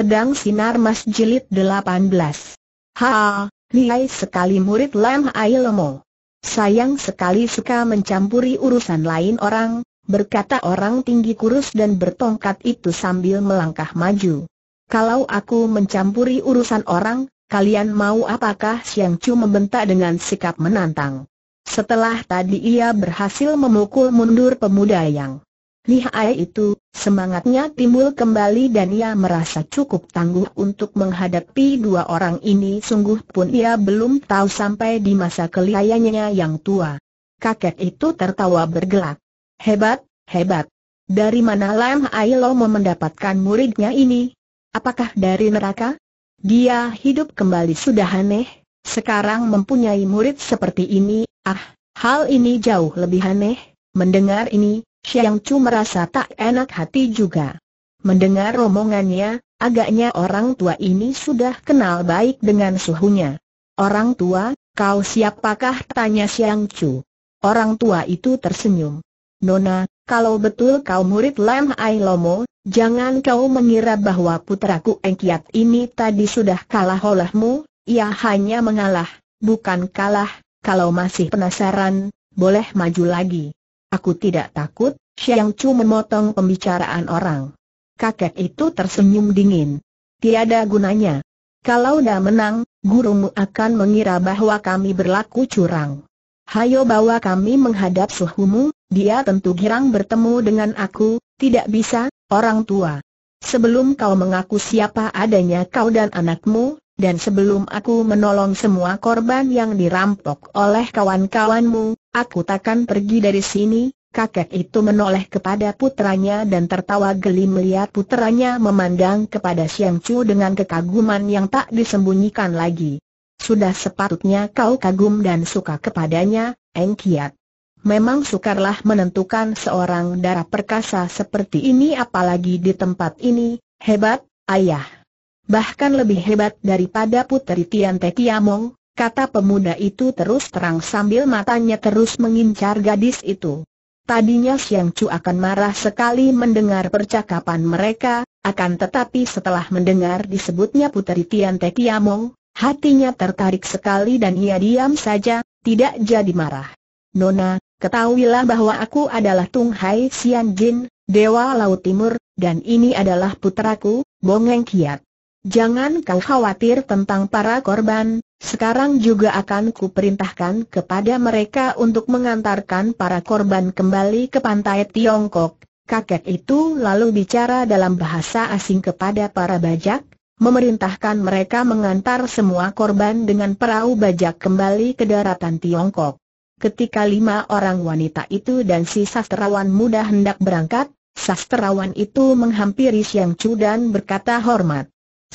Pedang Sinar Mas Jilid 18. Ha, lihai sekali murid Lam Ai Lemo. Sayang sekali suka mencampuri urusan lain orang, berkata orang tinggi kurus dan bertongkat itu sambil melangkah maju. Kalau aku mencampuri urusan orang, kalian mau apakah Siang Chu membentak dengan sikap menantang. Setelah tadi ia berhasil memukul mundur pemuda yang Lihai itu, semangatnya timbul kembali dan ia merasa cukup tangguh untuk menghadapi dua orang ini sungguh pun ia belum tahu sampai di masa keliayanya yang tua. Kakek itu tertawa bergelak. Hebat, hebat. Dari mana Lam Ailo mendapatkan muridnya ini? Apakah dari neraka? Dia hidup kembali sudah aneh, sekarang mempunyai murid seperti ini, ah, hal ini jauh lebih aneh. Mendengar ini, Xiang Chu merasa tak enak hati juga. Mendengar romongannya, agaknya orang tua ini sudah kenal baik dengan suhunya. Orang tua, kau siapakah? tanya Xiang Chu. Orang tua itu tersenyum. Nona, kalau betul kau murid Lam Ai Lomo, jangan kau mengira bahwa putraku Engkiat ini tadi sudah kalah olehmu, ia hanya mengalah, bukan kalah, kalau masih penasaran, boleh maju lagi. Aku tidak takut, Xiang Chu memotong pembicaraan orang. Kakek itu tersenyum dingin. Tiada gunanya. Kalau dah menang, gurumu akan mengira bahwa kami berlaku curang. Hayo bawa kami menghadap suhumu, dia tentu girang bertemu dengan aku, tidak bisa, orang tua. Sebelum kau mengaku siapa adanya kau dan anakmu, dan sebelum aku menolong semua korban yang dirampok oleh kawan-kawanmu, aku takkan pergi dari sini. Kakek itu menoleh kepada putranya dan tertawa geli melihat putranya memandang kepada Siang Chu dengan kekaguman yang tak disembunyikan lagi. Sudah sepatutnya kau kagum dan suka kepadanya, Eng Kiat. Memang sukarlah menentukan seorang darah perkasa seperti ini apalagi di tempat ini, hebat, ayah bahkan lebih hebat daripada putri Tian Te Kiamong, kata pemuda itu terus terang sambil matanya terus mengincar gadis itu. Tadinya Siang Chu akan marah sekali mendengar percakapan mereka, akan tetapi setelah mendengar disebutnya putri Tian Te Kiamong, hatinya tertarik sekali dan ia diam saja, tidak jadi marah. Nona, ketahuilah bahwa aku adalah Tung Hai Xian Jin, Dewa Laut Timur, dan ini adalah putraku, Bongeng Kiat. Jangan kau khawatir tentang para korban, sekarang juga akan kuperintahkan kepada mereka untuk mengantarkan para korban kembali ke pantai Tiongkok. Kakek itu lalu bicara dalam bahasa asing kepada para bajak, memerintahkan mereka mengantar semua korban dengan perahu bajak kembali ke daratan Tiongkok. Ketika lima orang wanita itu dan si sastrawan muda hendak berangkat, sastrawan itu menghampiri Siang Chu dan berkata hormat.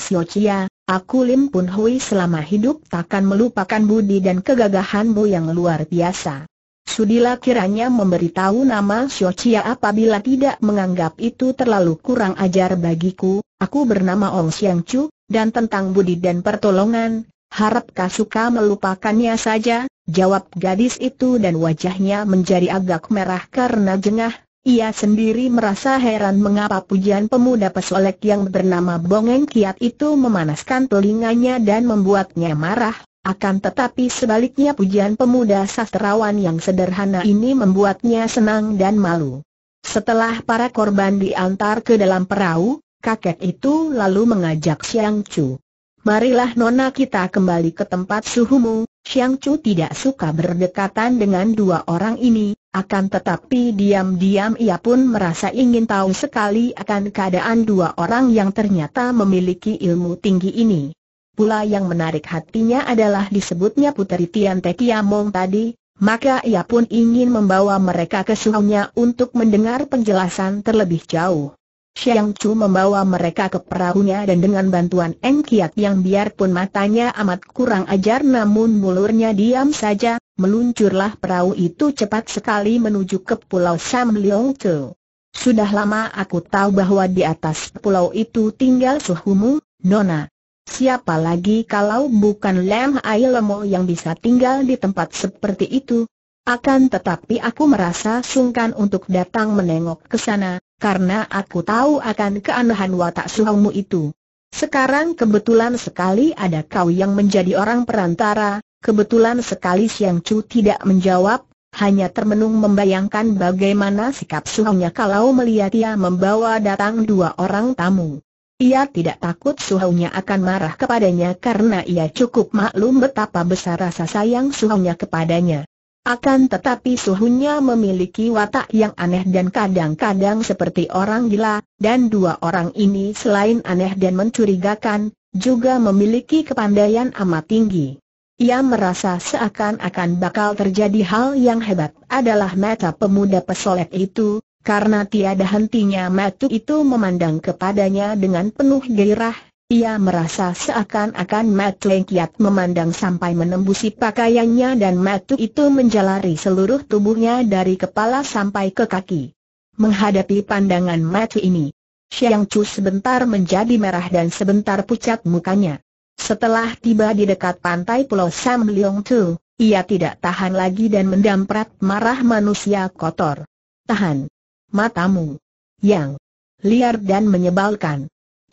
Siocia, aku Lim Pun Hui selama hidup takkan melupakan budi dan kegagahanmu yang luar biasa. Sudilah kiranya memberitahu nama Siocia apabila tidak menganggap itu terlalu kurang ajar bagiku, aku bernama Ong Siang Chu, dan tentang budi dan pertolongan, harap kau suka melupakannya saja, jawab gadis itu dan wajahnya menjadi agak merah karena jengah, ia sendiri merasa heran mengapa pujian pemuda pesolek yang bernama Bongeng Kiat itu memanaskan telinganya dan membuatnya marah. Akan tetapi sebaliknya pujian pemuda sastrawan yang sederhana ini membuatnya senang dan malu. Setelah para korban diantar ke dalam perahu, kakek itu lalu mengajak Siang Chu. Marilah nona kita kembali ke tempat suhumu, Xiang Chu tidak suka berdekatan dengan dua orang ini, akan tetapi diam-diam ia pun merasa ingin tahu sekali akan keadaan dua orang yang ternyata memiliki ilmu tinggi ini. Pula yang menarik hatinya adalah disebutnya Puteri Tian Te Kiamong tadi, maka ia pun ingin membawa mereka ke suhunya untuk mendengar penjelasan terlebih jauh. Xiang Chu membawa mereka ke perahunya dan dengan bantuan Eng Kiat yang biarpun matanya amat kurang ajar namun mulurnya diam saja, meluncurlah perahu itu cepat sekali menuju ke pulau Sam Leong Chu. Sudah lama aku tahu bahwa di atas pulau itu tinggal suhumu, Nona. Siapa lagi kalau bukan Lam Ai Lemo yang bisa tinggal di tempat seperti itu? Akan tetapi aku merasa sungkan untuk datang menengok ke sana, karena aku tahu akan keanehan watak suhamu itu. Sekarang kebetulan sekali ada kau yang menjadi orang perantara, kebetulan sekali Siang Chu tidak menjawab, hanya termenung membayangkan bagaimana sikap suhunya kalau melihat ia membawa datang dua orang tamu. Ia tidak takut suhunya akan marah kepadanya karena ia cukup maklum betapa besar rasa sayang suhunya kepadanya. Akan tetapi suhunya memiliki watak yang aneh dan kadang-kadang seperti orang gila, dan dua orang ini selain aneh dan mencurigakan, juga memiliki kepandaian amat tinggi. Ia merasa seakan-akan bakal terjadi hal yang hebat adalah mata pemuda pesolek itu, karena tiada hentinya matu itu memandang kepadanya dengan penuh gairah, ia merasa seakan-akan Matu lengkiat memandang sampai menembusi pakaiannya dan Matu itu menjalari seluruh tubuhnya dari kepala sampai ke kaki. Menghadapi pandangan Matu ini, Xiang Chu sebentar menjadi merah dan sebentar pucat mukanya. Setelah tiba di dekat pantai Pulau Sam Leong Tu, ia tidak tahan lagi dan mendamprat marah manusia kotor. Tahan matamu yang liar dan menyebalkan.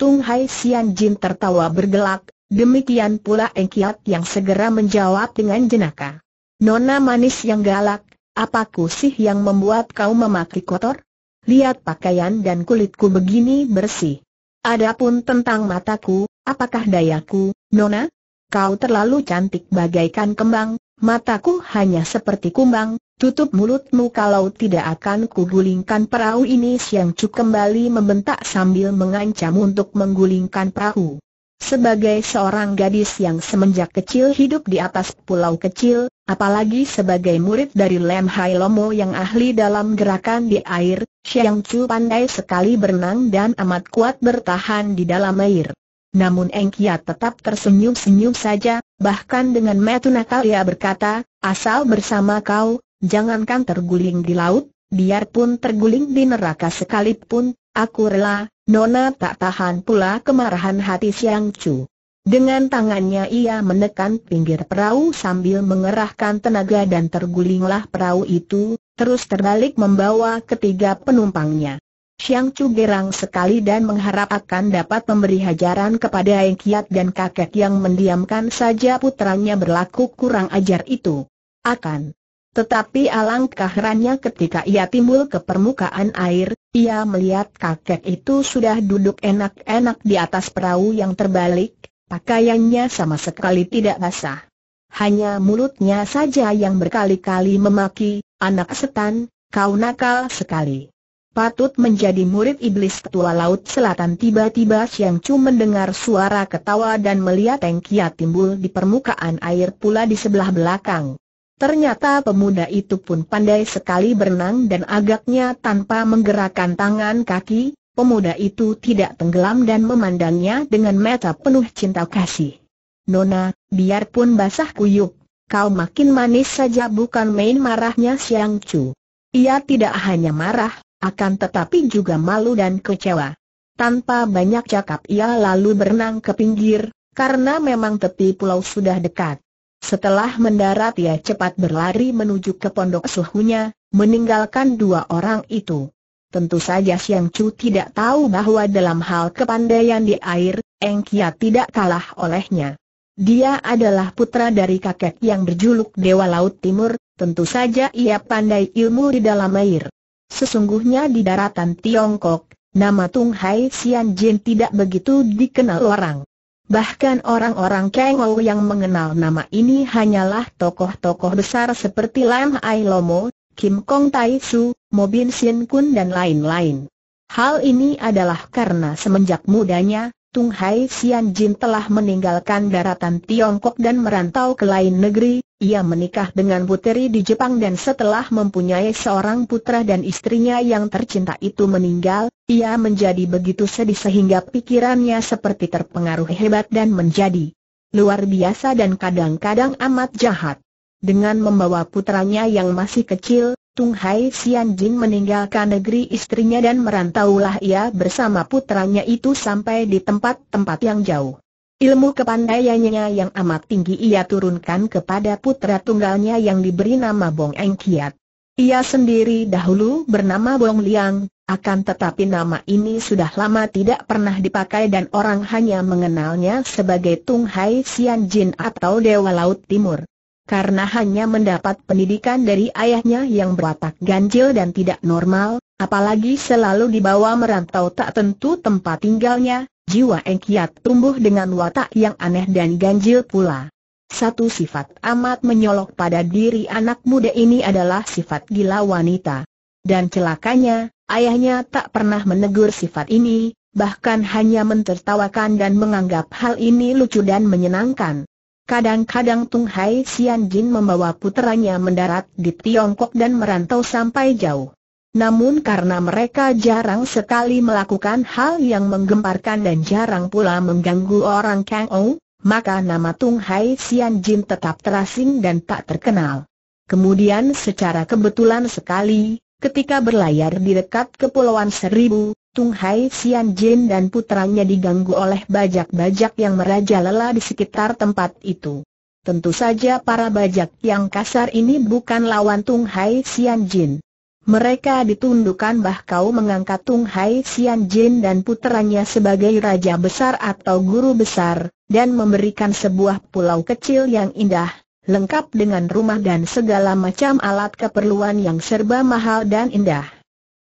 Tung Hai Sian Jin tertawa bergelak, demikian pula Eng yang segera menjawab dengan jenaka. Nona manis yang galak, apaku sih yang membuat kau memaki kotor? Lihat pakaian dan kulitku begini bersih. Adapun tentang mataku, apakah dayaku, Nona? Kau terlalu cantik bagaikan kembang, mataku hanya seperti kumbang, Tutup mulutmu kalau tidak akan kugulingkan perahu ini Siang cuk kembali membentak sambil mengancam untuk menggulingkan perahu. Sebagai seorang gadis yang semenjak kecil hidup di atas pulau kecil, apalagi sebagai murid dari Lem Hai Lomo yang ahli dalam gerakan di air, Siang Chu pandai sekali berenang dan amat kuat bertahan di dalam air. Namun Eng Kiat tetap tersenyum-senyum saja, bahkan dengan metu nakal ia berkata, asal bersama kau, Jangankan terguling di laut, biarpun terguling di neraka sekalipun, aku rela, Nona tak tahan pula kemarahan hati Siang Chu. Dengan tangannya ia menekan pinggir perahu sambil mengerahkan tenaga dan tergulinglah perahu itu, terus terbalik membawa ketiga penumpangnya. Siang Chu gerang sekali dan mengharap akan dapat memberi hajaran kepada Aeng Kiat dan kakek yang mendiamkan saja putranya berlaku kurang ajar itu. Akan tetapi alangkah herannya ketika ia timbul ke permukaan air, ia melihat kakek itu sudah duduk enak-enak di atas perahu yang terbalik, pakaiannya sama sekali tidak basah. Hanya mulutnya saja yang berkali-kali memaki, anak setan, kau nakal sekali. Patut menjadi murid iblis ketua laut selatan tiba-tiba Siang Chu mendengar suara ketawa dan melihat Tengkia timbul di permukaan air pula di sebelah belakang. Ternyata pemuda itu pun pandai sekali berenang dan agaknya tanpa menggerakkan tangan kaki, pemuda itu tidak tenggelam dan memandangnya dengan mata penuh cinta kasih. Nona, biarpun basah kuyuk, kau makin manis saja bukan main marahnya Siang cu. Ia tidak hanya marah, akan tetapi juga malu dan kecewa. Tanpa banyak cakap ia lalu berenang ke pinggir, karena memang tepi pulau sudah dekat. Setelah mendarat ia cepat berlari menuju ke pondok suhunya, meninggalkan dua orang itu. Tentu saja Siang Chu tidak tahu bahwa dalam hal kepandaian di air, Eng Kia tidak kalah olehnya. Dia adalah putra dari kakek yang berjuluk Dewa Laut Timur, tentu saja ia pandai ilmu di dalam air. Sesungguhnya di daratan Tiongkok, nama Tung Hai Sian Jin tidak begitu dikenal orang. Bahkan orang-orang Ou yang mengenal nama ini hanyalah tokoh-tokoh besar seperti Lam Ai Lomo, Kim Kong Tai Su, Mo Bin Sin Kun dan lain-lain. Hal ini adalah karena semenjak mudanya, Tung Hai Xian Jin telah meninggalkan daratan Tiongkok dan merantau ke lain negeri, ia menikah dengan puteri di Jepang dan setelah mempunyai seorang putra dan istrinya yang tercinta itu meninggal, ia menjadi begitu sedih sehingga pikirannya seperti terpengaruh hebat dan menjadi luar biasa dan kadang-kadang amat jahat. Dengan membawa putranya yang masih kecil, Tung Hai Xian Jin meninggalkan negeri istrinya dan merantaulah ia bersama putranya itu sampai di tempat-tempat yang jauh. Ilmu kepandaiannya yang amat tinggi ia turunkan kepada putra tunggalnya yang diberi nama Bong Eng Kiat. Ia sendiri dahulu bernama Bong Liang, akan tetapi nama ini sudah lama tidak pernah dipakai dan orang hanya mengenalnya sebagai Tung Hai Xian Jin atau Dewa Laut Timur karena hanya mendapat pendidikan dari ayahnya yang berwatak ganjil dan tidak normal, apalagi selalu dibawa merantau tak tentu tempat tinggalnya, jiwa Engkiat tumbuh dengan watak yang aneh dan ganjil pula. Satu sifat amat menyolok pada diri anak muda ini adalah sifat gila wanita. Dan celakanya, ayahnya tak pernah menegur sifat ini, bahkan hanya mentertawakan dan menganggap hal ini lucu dan menyenangkan. Kadang-kadang Tung Hai Sian Jin membawa putranya mendarat di Tiongkok dan merantau sampai jauh. Namun karena mereka jarang sekali melakukan hal yang menggemparkan dan jarang pula mengganggu orang Kang Ou, maka nama Tung Hai Sian Jin tetap terasing dan tak terkenal. Kemudian secara kebetulan sekali, ketika berlayar di dekat Kepulauan Seribu, Tung Hai Xian Jin dan putranya diganggu oleh bajak-bajak yang merajalela di sekitar tempat itu. Tentu saja para bajak yang kasar ini bukan lawan Tung Hai Xian Jin. Mereka ditundukkan bahkan mengangkat Tung Hai Xian Jin dan putranya sebagai raja besar atau guru besar, dan memberikan sebuah pulau kecil yang indah, lengkap dengan rumah dan segala macam alat keperluan yang serba mahal dan indah.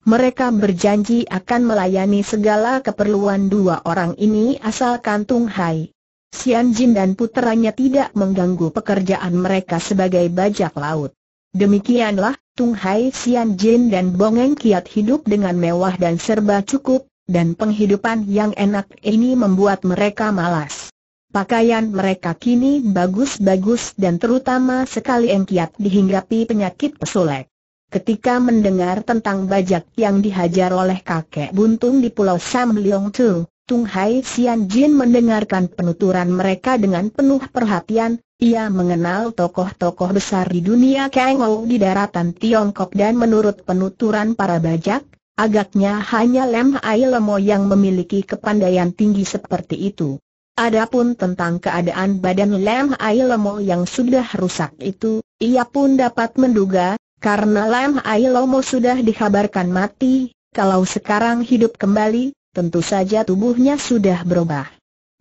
Mereka berjanji akan melayani segala keperluan dua orang ini asalkan Tung Hai. Sian Jin dan puteranya tidak mengganggu pekerjaan mereka sebagai bajak laut. Demikianlah, Tung Hai Sian Jin dan Bongeng Kiat hidup dengan mewah dan serba cukup, dan penghidupan yang enak ini membuat mereka malas. Pakaian mereka kini bagus-bagus dan terutama sekali Engkiat dihinggapi penyakit pesulek. Ketika mendengar tentang bajak yang dihajar oleh kakek buntung di Pulau Sam Leong Tu, Tung Hai Sian Jin mendengarkan penuturan mereka dengan penuh perhatian, ia mengenal tokoh-tokoh besar di dunia Ou di daratan Tiongkok dan menurut penuturan para bajak, agaknya hanya Lem Hai Lemo yang memiliki kepandaian tinggi seperti itu. Adapun tentang keadaan badan Lem Ai Lemo yang sudah rusak itu, ia pun dapat menduga, karena Lam Ailomo sudah dikabarkan mati, kalau sekarang hidup kembali, tentu saja tubuhnya sudah berubah.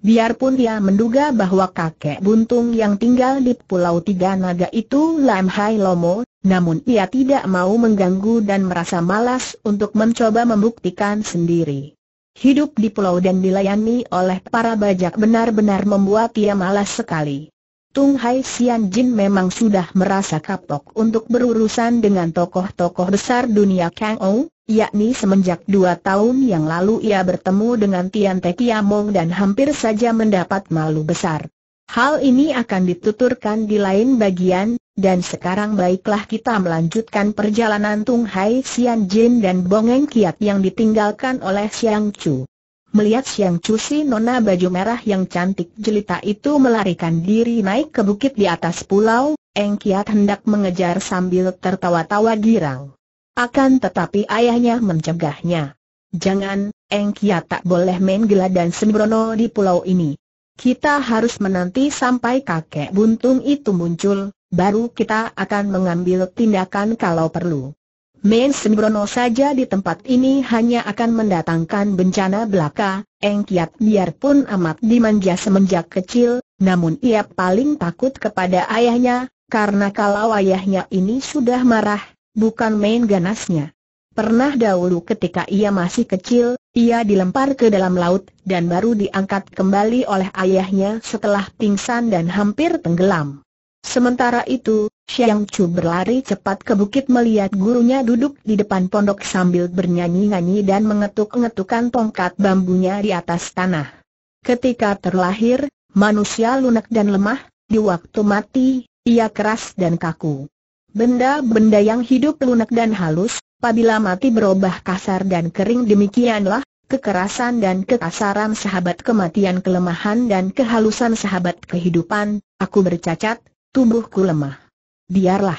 Biarpun dia menduga bahwa kakek buntung yang tinggal di Pulau Tiga Naga itu Lam Hai Lomo, namun ia tidak mau mengganggu dan merasa malas untuk mencoba membuktikan sendiri. Hidup di pulau dan dilayani oleh para bajak benar-benar membuat ia malas sekali. Tung Hai Sian Jin memang sudah merasa kapok untuk berurusan dengan tokoh-tokoh besar dunia Kang Ou, yakni semenjak dua tahun yang lalu ia bertemu dengan Tian Te Kiamong dan hampir saja mendapat malu besar. Hal ini akan dituturkan di lain bagian, dan sekarang baiklah kita melanjutkan perjalanan Tung Hai Sian Jin dan Bongeng Kiat yang ditinggalkan oleh Xiang Chu. Melihat Siang Cusi nona baju merah yang cantik jelita itu melarikan diri naik ke bukit di atas pulau, Eng Kiat hendak mengejar sambil tertawa-tawa girang. Akan tetapi ayahnya mencegahnya. Jangan, Eng Kiat tak boleh main gila dan sembrono di pulau ini. Kita harus menanti sampai kakek buntung itu muncul, baru kita akan mengambil tindakan kalau perlu. Main Sembrono saja di tempat ini hanya akan mendatangkan bencana belaka, Eng Kiat biarpun amat dimanja semenjak kecil, namun ia paling takut kepada ayahnya, karena kalau ayahnya ini sudah marah, bukan main ganasnya. Pernah dahulu ketika ia masih kecil, ia dilempar ke dalam laut dan baru diangkat kembali oleh ayahnya setelah pingsan dan hampir tenggelam. Sementara itu, Xiang Chu berlari cepat ke bukit melihat gurunya duduk di depan pondok sambil bernyanyi-nyanyi dan mengetuk-ngetukan tongkat bambunya di atas tanah. Ketika terlahir, manusia lunak dan lemah, di waktu mati, ia keras dan kaku. Benda-benda yang hidup lunak dan halus, apabila mati berubah kasar dan kering demikianlah, kekerasan dan kekasaran sahabat kematian kelemahan dan kehalusan sahabat kehidupan, aku bercacat, tubuhku lemah biarlah.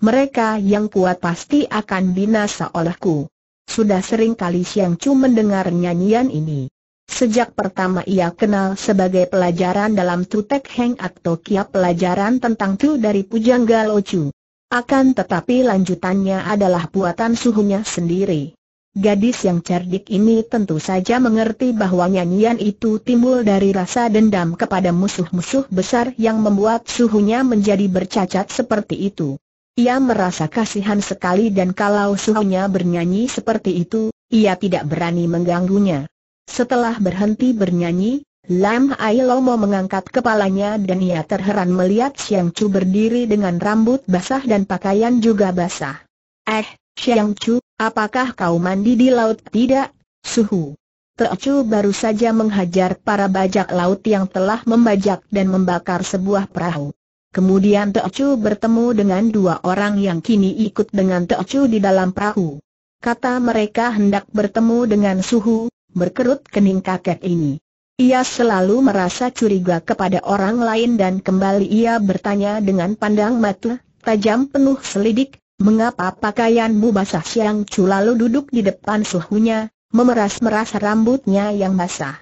Mereka yang kuat pasti akan binasa olehku. Sudah sering kali Siang Chu mendengar nyanyian ini. Sejak pertama ia kenal sebagai pelajaran dalam Tutek Heng atau kiap pelajaran tentang Tu dari Pujangga Chu. Akan tetapi lanjutannya adalah buatan suhunya sendiri. Gadis yang cerdik ini tentu saja mengerti bahwa nyanyian itu timbul dari rasa dendam kepada musuh-musuh besar yang membuat suhunya menjadi bercacat seperti itu. Ia merasa kasihan sekali dan kalau suhunya bernyanyi seperti itu, ia tidak berani mengganggunya. Setelah berhenti bernyanyi, Lam Ailomo mengangkat kepalanya dan ia terheran melihat Siang Chu berdiri dengan rambut basah dan pakaian juga basah. Eh, Xiang Chu, apakah kau mandi di laut tidak? Suhu. Teochu baru saja menghajar para bajak laut yang telah membajak dan membakar sebuah perahu. Kemudian Teochu bertemu dengan dua orang yang kini ikut dengan Teochu di dalam perahu. Kata mereka hendak bertemu dengan Suhu, berkerut kening kakek ini. Ia selalu merasa curiga kepada orang lain dan kembali ia bertanya dengan pandang mata, tajam penuh selidik, Mengapa pakaianmu basah Siang cu lalu duduk di depan suhunya, memeras-meras rambutnya yang basah?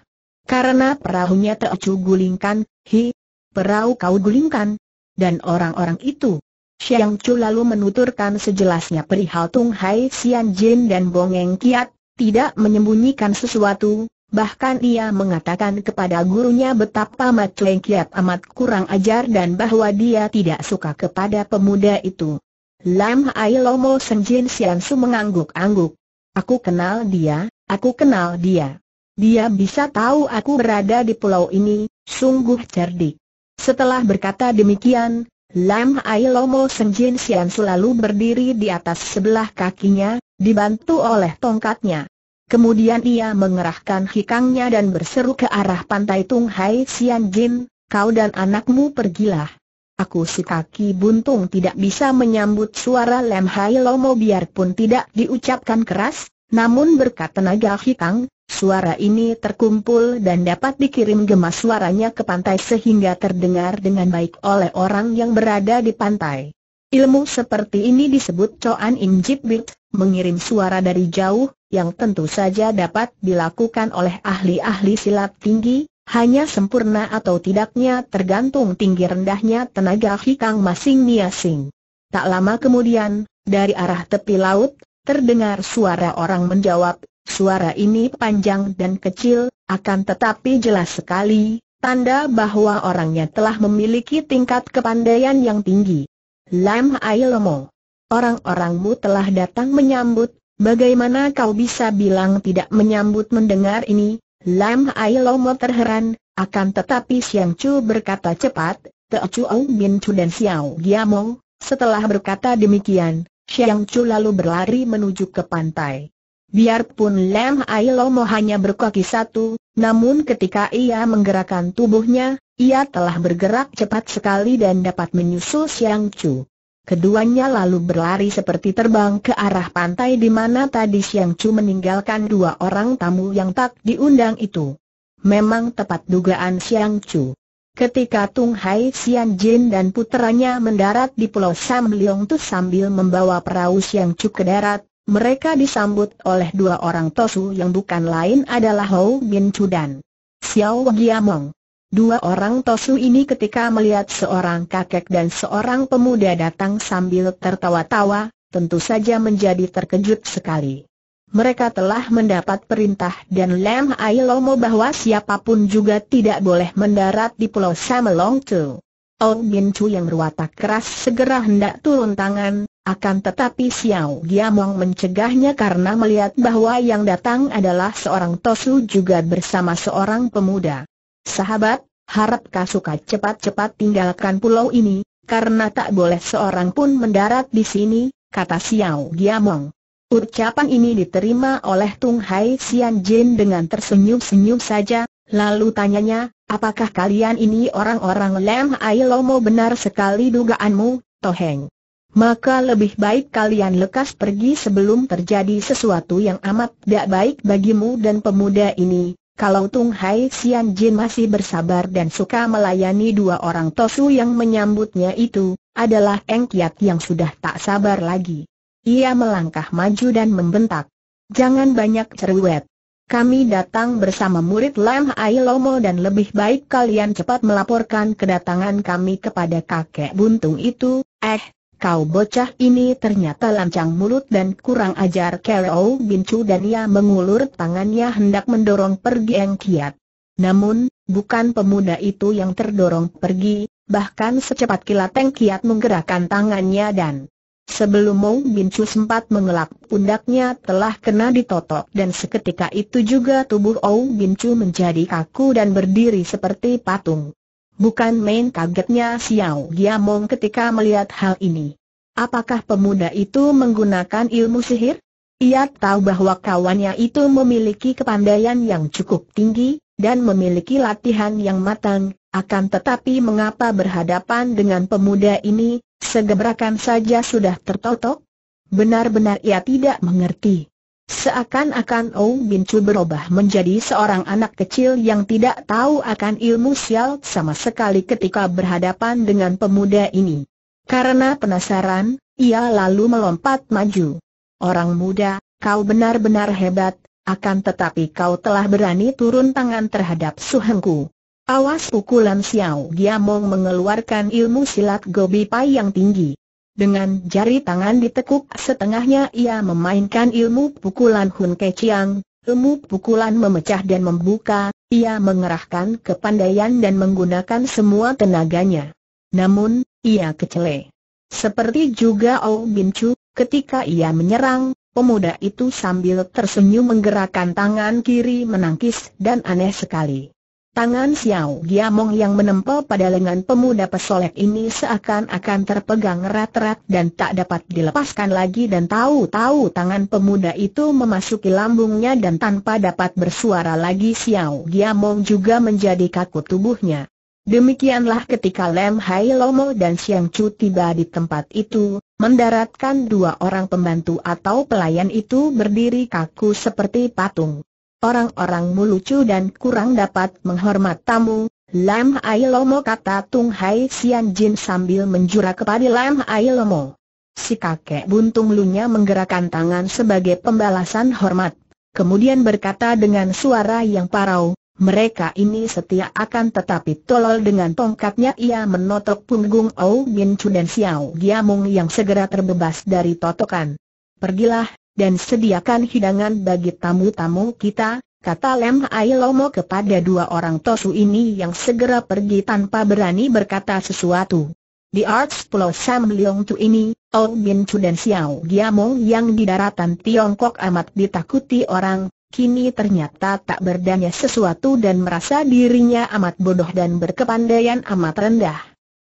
Karena perahunya Teocu gulingkan, hi, perahu kau gulingkan, dan orang-orang itu. Siang Chu lalu menuturkan sejelasnya perihal Tung Hai Sian Jin dan Bongeng Kiat, tidak menyembunyikan sesuatu, Bahkan ia mengatakan kepada gurunya betapa Mat Cueng Kiat amat kurang ajar dan bahwa dia tidak suka kepada pemuda itu. Lam Ai Lomo Senjin Siansu mengangguk-angguk. Aku kenal dia, aku kenal dia. Dia bisa tahu aku berada di pulau ini, sungguh cerdik. Setelah berkata demikian, Lam Ai Lomo Senjin Sian selalu berdiri di atas sebelah kakinya, dibantu oleh tongkatnya. Kemudian ia mengerahkan hikangnya dan berseru ke arah pantai Tung Hai Sian Jin, kau dan anakmu pergilah. Aku si kaki buntung tidak bisa menyambut suara Lem Hai Lomo biarpun tidak diucapkan keras, namun berkat tenaga hitam, suara ini terkumpul dan dapat dikirim gemas suaranya ke pantai sehingga terdengar dengan baik oleh orang yang berada di pantai. Ilmu seperti ini disebut Coan In Bit, mengirim suara dari jauh, yang tentu saja dapat dilakukan oleh ahli-ahli silat tinggi, hanya sempurna atau tidaknya tergantung tinggi rendahnya tenaga Hikang Masing masing Tak lama kemudian, dari arah tepi laut, terdengar suara orang menjawab, suara ini panjang dan kecil, akan tetapi jelas sekali, tanda bahwa orangnya telah memiliki tingkat kepandaian yang tinggi. Lam Ai Lomo Orang-orangmu telah datang menyambut, bagaimana kau bisa bilang tidak menyambut mendengar ini? Lam Hai Lomo terheran, akan tetapi Siang Chu berkata cepat, Teo Chu Min Chu dan Xiao Giamong, setelah berkata demikian, Siang Chu lalu berlari menuju ke pantai. Biarpun Lam Hai Lomo hanya berkaki satu, namun ketika ia menggerakkan tubuhnya, ia telah bergerak cepat sekali dan dapat menyusul Siang Chu. Keduanya lalu berlari seperti terbang ke arah pantai di mana tadi Siang Chu meninggalkan dua orang tamu yang tak diundang itu. Memang tepat dugaan Siang Chu. Ketika Tung Hai Sian Jin dan puteranya mendarat di Pulau Sam Leong Tu sambil membawa perahu Siang Chu ke darat, mereka disambut oleh dua orang Tosu yang bukan lain adalah Hou Bin Chu dan Xiao Giamong. Dua orang Tosu ini ketika melihat seorang kakek dan seorang pemuda datang sambil tertawa-tawa, tentu saja menjadi terkejut sekali. Mereka telah mendapat perintah dan Lem Ailomo bahwa siapapun juga tidak boleh mendarat di Pulau Samelong Tu. Ong Bin Chu yang berwatak keras segera hendak turun tangan, akan tetapi Xiao Giamong mencegahnya karena melihat bahwa yang datang adalah seorang Tosu juga bersama seorang pemuda. Sahabat, harap kau suka cepat-cepat tinggalkan pulau ini, karena tak boleh seorang pun mendarat di sini, kata Xiao Giamong. Ucapan ini diterima oleh Tung Hai Xian Jin dengan tersenyum-senyum saja, lalu tanyanya, apakah kalian ini orang-orang Lem Ai Lomo benar sekali dugaanmu, Toheng? Maka lebih baik kalian lekas pergi sebelum terjadi sesuatu yang amat tidak baik bagimu dan pemuda ini, kalau Tung Hai Xian Jin masih bersabar dan suka melayani dua orang Tosu yang menyambutnya itu, adalah Eng Kiat yang sudah tak sabar lagi. Ia melangkah maju dan membentak. Jangan banyak cerewet. Kami datang bersama murid Lam Ai Lomo dan lebih baik kalian cepat melaporkan kedatangan kami kepada kakek buntung itu. Eh, Kau bocah ini ternyata lancang mulut dan kurang ajar Kero Bincu dan ia mengulur tangannya hendak mendorong pergi Eng Kiat. Namun, bukan pemuda itu yang terdorong pergi, bahkan secepat kilat Eng Kiat menggerakkan tangannya dan Sebelum Bin Bincu sempat mengelak, pundaknya telah kena ditotok dan seketika itu juga tubuh Ou Bincu menjadi kaku dan berdiri seperti patung. Bukan main kagetnya Xiao Giamong ketika melihat hal ini. Apakah pemuda itu menggunakan ilmu sihir? Ia tahu bahwa kawannya itu memiliki kepandaian yang cukup tinggi, dan memiliki latihan yang matang, akan tetapi mengapa berhadapan dengan pemuda ini, segebrakan saja sudah tertotok? Benar-benar ia tidak mengerti. Seakan-akan Ou Bin Chu berubah menjadi seorang anak kecil yang tidak tahu akan ilmu sial sama sekali ketika berhadapan dengan pemuda ini. Karena penasaran, ia lalu melompat maju. Orang muda, kau benar-benar hebat, akan tetapi kau telah berani turun tangan terhadap Suhengku. Awas pukulan Xiao Giamong mengeluarkan ilmu silat Gobi Pai yang tinggi. Dengan jari tangan ditekuk setengahnya ia memainkan ilmu pukulan Hun Keciang. ilmu pukulan memecah dan membuka, ia mengerahkan kepandaian dan menggunakan semua tenaganya. Namun, ia kecele. Seperti juga Ou Bin Chu, ketika ia menyerang, pemuda itu sambil tersenyum menggerakkan tangan kiri menangkis dan aneh sekali. Tangan Xiao Giamong yang menempel pada lengan pemuda pesolek ini seakan-akan terpegang erat-erat dan tak dapat dilepaskan lagi dan tahu-tahu tangan pemuda itu memasuki lambungnya dan tanpa dapat bersuara lagi Xiao Giamong juga menjadi kaku tubuhnya. Demikianlah ketika Lem Hai Lomo dan Siang Chu tiba di tempat itu, mendaratkan dua orang pembantu atau pelayan itu berdiri kaku seperti patung orang-orangmu lucu dan kurang dapat menghormat tamu. Lam Hai Lomo kata Tung Hai Sian Jin sambil menjura kepada Lam Hai Lomo. Si kakek buntung lunya menggerakkan tangan sebagai pembalasan hormat. Kemudian berkata dengan suara yang parau, mereka ini setia akan tetapi tolol dengan tongkatnya ia menotok punggung Ou Bin Chu dan Xiao Giamung yang segera terbebas dari totokan. Pergilah, dan sediakan hidangan bagi tamu-tamu kita, kata Lem Hai Lomo kepada dua orang Tosu ini yang segera pergi tanpa berani berkata sesuatu. Di Arts Pulau Sam Leong Tu ini, Ou oh Bin Chu dan Xiao Giamong yang di daratan Tiongkok amat ditakuti orang, kini ternyata tak berdaya sesuatu dan merasa dirinya amat bodoh dan berkepandaian amat rendah.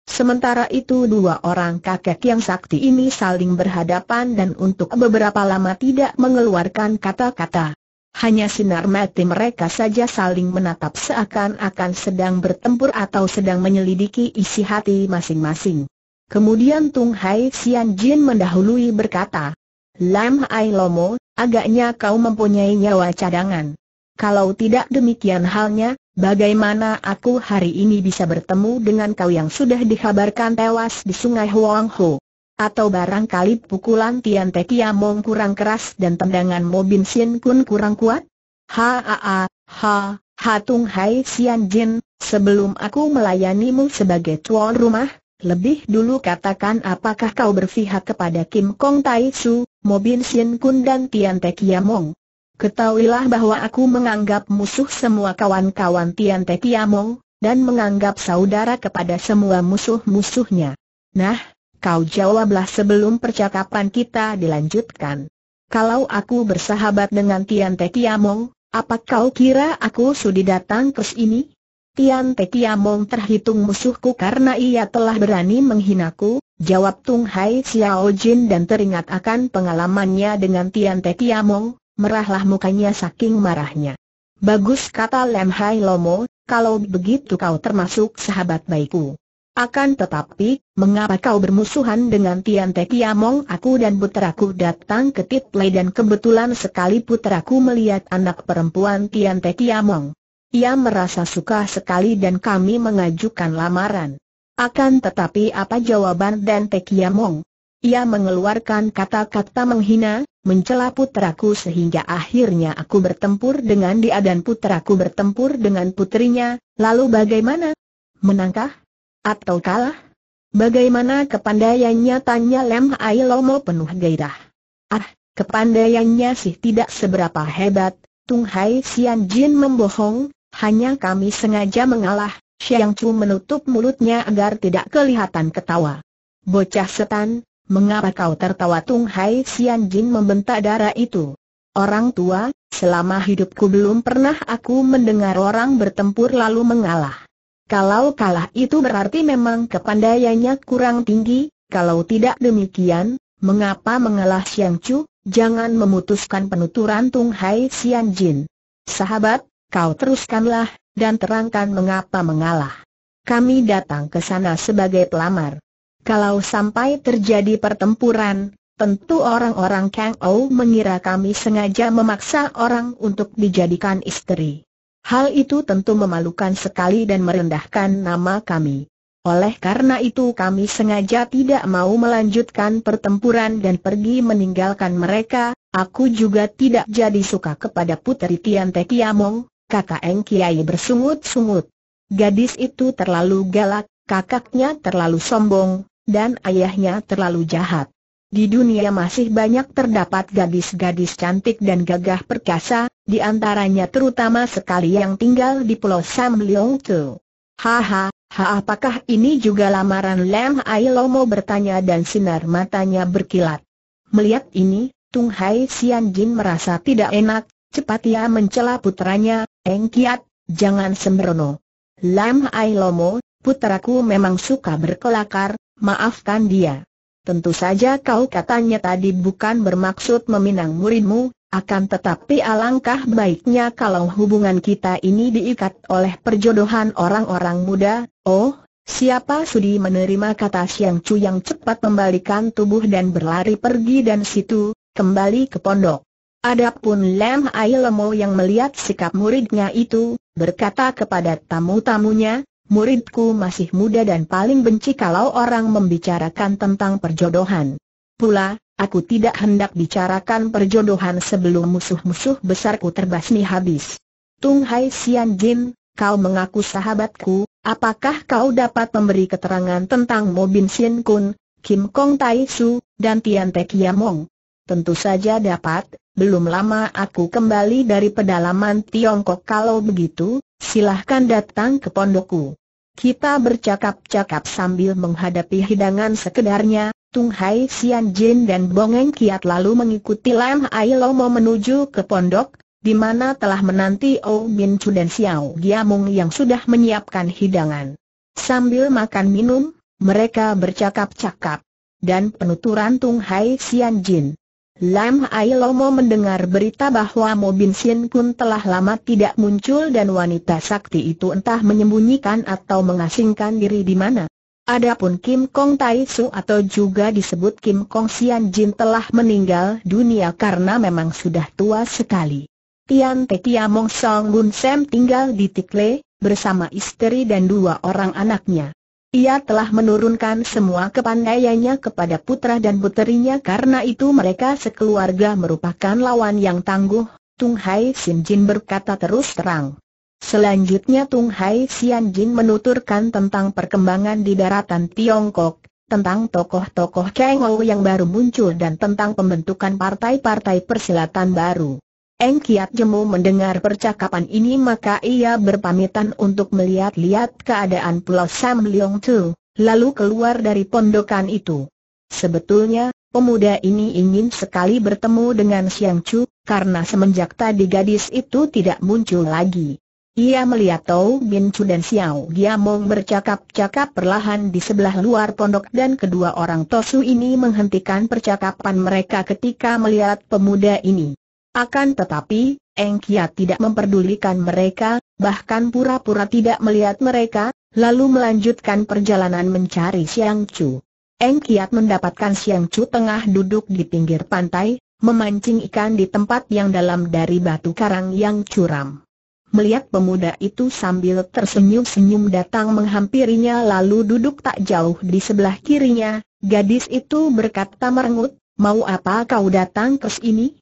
Sementara itu dua orang kakek yang sakti ini saling berhadapan dan untuk beberapa lama tidak mengeluarkan kata-kata. Hanya sinar mati mereka saja saling menatap seakan-akan sedang bertempur atau sedang menyelidiki isi hati masing-masing. Kemudian Tung Hai Xian Jin mendahului berkata, Lam Ai Lomo, agaknya kau mempunyai nyawa cadangan. Kalau tidak demikian halnya, bagaimana aku hari ini bisa bertemu dengan kau yang sudah dikabarkan tewas di sungai Huang Ho? Atau barangkali pukulan Tian Te Kiamong kurang keras dan tendangan Mobin Sin Kun kurang kuat? Ha ha ha, ha, Tung Hai Sian Jin, sebelum aku melayanimu sebagai tuan rumah, lebih dulu katakan apakah kau berpihak kepada Kim Kong Tai Su, Mobin Sin Kun dan Tian Te Kiamong. Ketahuilah bahwa aku menganggap musuh semua kawan-kawan Tian Te Kiamo, dan menganggap saudara kepada semua musuh-musuhnya. Nah, kau jawablah sebelum percakapan kita dilanjutkan. Kalau aku bersahabat dengan Tian Te Kiamo, apa kau kira aku sudi datang ke sini? Tian Te Kiamo terhitung musuhku karena ia telah berani menghinaku, jawab Tung Hai Xiao Jin dan teringat akan pengalamannya dengan Tian Te Kiamo, merahlah mukanya saking marahnya. Bagus kata Lem Hai Lomo, kalau begitu kau termasuk sahabat baikku. Akan tetapi, mengapa kau bermusuhan dengan Tian Te Kiamong aku dan puteraku datang ke Titlai dan kebetulan sekali puteraku melihat anak perempuan Tian Te Kiamong. Ia merasa suka sekali dan kami mengajukan lamaran. Akan tetapi apa jawaban dan Te Kiamong? Ia mengeluarkan kata-kata menghina, mencela puteraku sehingga akhirnya aku bertempur dengan dia dan puteraku bertempur dengan putrinya, lalu bagaimana? Menangkah? Atau kalah? Bagaimana kepandaiannya tanya Lem Ailomo penuh gairah. Ah, kepandaiannya sih tidak seberapa hebat, Tung Hai Sian Jin membohong, hanya kami sengaja mengalah, Xiang Chu menutup mulutnya agar tidak kelihatan ketawa. Bocah setan, Mengapa kau tertawa Tung Hai Sian Jin membentak darah itu? Orang tua, selama hidupku belum pernah aku mendengar orang bertempur lalu mengalah. Kalau kalah itu berarti memang kepandaiannya kurang tinggi, kalau tidak demikian, mengapa mengalah Siang Chu? Jangan memutuskan penuturan Tung Hai Sian Jin. Sahabat, kau teruskanlah, dan terangkan mengapa mengalah. Kami datang ke sana sebagai pelamar. Kalau sampai terjadi pertempuran, tentu orang-orang Kang Ou mengira kami sengaja memaksa orang untuk dijadikan istri. Hal itu tentu memalukan sekali dan merendahkan nama kami. Oleh karena itu kami sengaja tidak mau melanjutkan pertempuran dan pergi meninggalkan mereka, aku juga tidak jadi suka kepada putri Tian Te Kiamong, kakak Eng Kiai bersungut-sungut. Gadis itu terlalu galak, kakaknya terlalu sombong, dan ayahnya terlalu jahat. Di dunia masih banyak terdapat gadis-gadis cantik dan gagah perkasa, di antaranya terutama sekali yang tinggal di Pulau Sam Leong Tu. Haha, ha apakah ini juga lamaran Lam Ailomo bertanya dan sinar matanya berkilat. Melihat ini, Tung Hai Sian Jin merasa tidak enak, cepat ia mencela putranya, Eng Kiat, jangan sembrono. Lam Ailomo, putraku memang suka berkelakar, maafkan dia. Tentu saja kau katanya tadi bukan bermaksud meminang muridmu, akan tetapi alangkah baiknya kalau hubungan kita ini diikat oleh perjodohan orang-orang muda, oh, siapa sudi menerima kata Siang cu yang cepat membalikan tubuh dan berlari pergi dan situ, kembali ke pondok. Adapun Lam Ailemo yang melihat sikap muridnya itu, berkata kepada tamu-tamunya, muridku masih muda dan paling benci kalau orang membicarakan tentang perjodohan. Pula, aku tidak hendak bicarakan perjodohan sebelum musuh-musuh besarku terbasmi habis. Tung Hai Sian Jin, kau mengaku sahabatku, apakah kau dapat memberi keterangan tentang Mo Bin Sien Kun, Kim Kong Tai Su, dan Tian Te Kiamong? Tentu saja dapat, belum lama aku kembali dari pedalaman Tiongkok kalau begitu, silahkan datang ke pondokku. Kita bercakap-cakap sambil menghadapi hidangan sekedarnya, Tung Hai Sian Jin dan Bongeng Kiat lalu mengikuti Lam Ai Lomo menuju ke pondok, di mana telah menanti Ou Bin Chu dan Xiao Giamung yang sudah menyiapkan hidangan. Sambil makan minum, mereka bercakap-cakap. Dan penuturan Tung Hai Sian Jin. Lam Hai Lomo mendengar berita bahwa Mo Bin Sin Kun telah lama tidak muncul dan wanita sakti itu entah menyembunyikan atau mengasingkan diri di mana. Adapun Kim Kong Tai Su atau juga disebut Kim Kong Sian Jin telah meninggal dunia karena memang sudah tua sekali. Tian Te Mong Song Bun Sam tinggal di Tikle, bersama istri dan dua orang anaknya. Ia telah menurunkan semua kepandaiannya kepada putra dan puterinya karena itu mereka sekeluarga merupakan lawan yang tangguh, Tung Hai Sin Jin berkata terus terang. Selanjutnya Tung Hai Sian Jin menuturkan tentang perkembangan di daratan Tiongkok, tentang tokoh-tokoh Cheng Ho yang baru muncul dan tentang pembentukan partai-partai persilatan baru. Eng Kiat Jemu mendengar percakapan ini maka ia berpamitan untuk melihat-lihat keadaan Pulau Sam Leong Tu, lalu keluar dari pondokan itu. Sebetulnya, pemuda ini ingin sekali bertemu dengan Siang Chu, karena semenjak tadi gadis itu tidak muncul lagi. Ia melihat Tau Bin Chu dan Xiao Giamong bercakap-cakap perlahan di sebelah luar pondok dan kedua orang Tosu ini menghentikan percakapan mereka ketika melihat pemuda ini. Akan tetapi, Engkia tidak memperdulikan mereka, bahkan pura-pura tidak melihat mereka, lalu melanjutkan perjalanan mencari Siang Chu. Eng mendapatkan Siang Chu tengah duduk di pinggir pantai, memancing ikan di tempat yang dalam dari batu karang yang curam. Melihat pemuda itu sambil tersenyum-senyum datang menghampirinya lalu duduk tak jauh di sebelah kirinya, gadis itu berkata merengut, mau apa kau datang ke sini?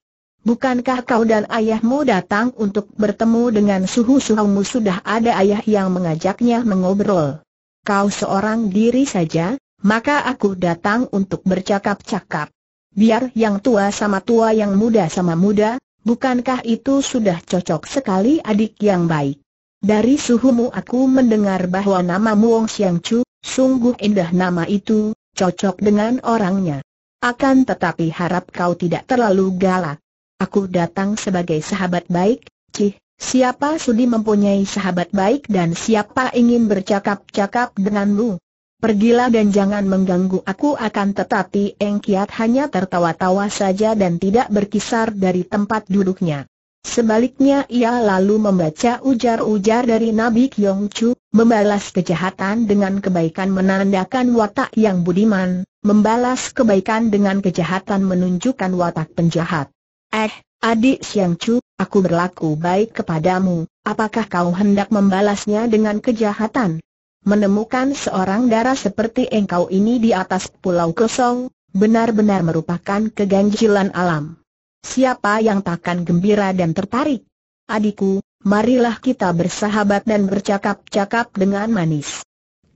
Bukankah kau dan ayahmu datang untuk bertemu dengan suhu-suhumu sudah ada ayah yang mengajaknya mengobrol? Kau seorang diri saja, maka aku datang untuk bercakap-cakap. Biar yang tua sama tua yang muda sama muda, bukankah itu sudah cocok sekali adik yang baik? Dari suhumu aku mendengar bahwa nama Muong Siang Chu, sungguh indah nama itu, cocok dengan orangnya. Akan tetapi harap kau tidak terlalu galak. Aku datang sebagai sahabat baik, Cih, siapa sudi mempunyai sahabat baik dan siapa ingin bercakap-cakap denganmu? Pergilah dan jangan mengganggu aku akan tetapi Eng Kiat hanya tertawa-tawa saja dan tidak berkisar dari tempat duduknya. Sebaliknya ia lalu membaca ujar-ujar dari Nabi Kyong Chu, membalas kejahatan dengan kebaikan menandakan watak yang budiman, membalas kebaikan dengan kejahatan menunjukkan watak penjahat. Eh, adik Siang cu, aku berlaku baik kepadamu, apakah kau hendak membalasnya dengan kejahatan? Menemukan seorang darah seperti engkau ini di atas pulau kosong, benar-benar merupakan keganjilan alam. Siapa yang takkan gembira dan tertarik? Adikku, marilah kita bersahabat dan bercakap-cakap dengan manis.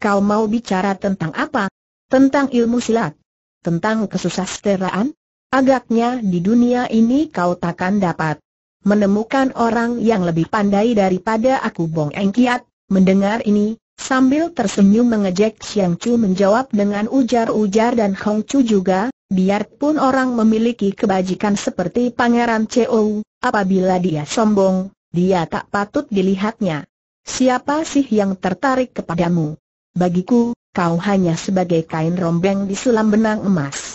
Kau mau bicara tentang apa? Tentang ilmu silat? Tentang kesusasteraan? Agaknya di dunia ini kau takkan dapat menemukan orang yang lebih pandai daripada aku Bong Engkiat, Mendengar ini, sambil tersenyum mengejek Xiang Chu menjawab dengan ujar-ujar dan Hong Chu juga, biarpun orang memiliki kebajikan seperti Pangeran Cheo, apabila dia sombong, dia tak patut dilihatnya. Siapa sih yang tertarik kepadamu? Bagiku, kau hanya sebagai kain rombeng di disulam benang emas.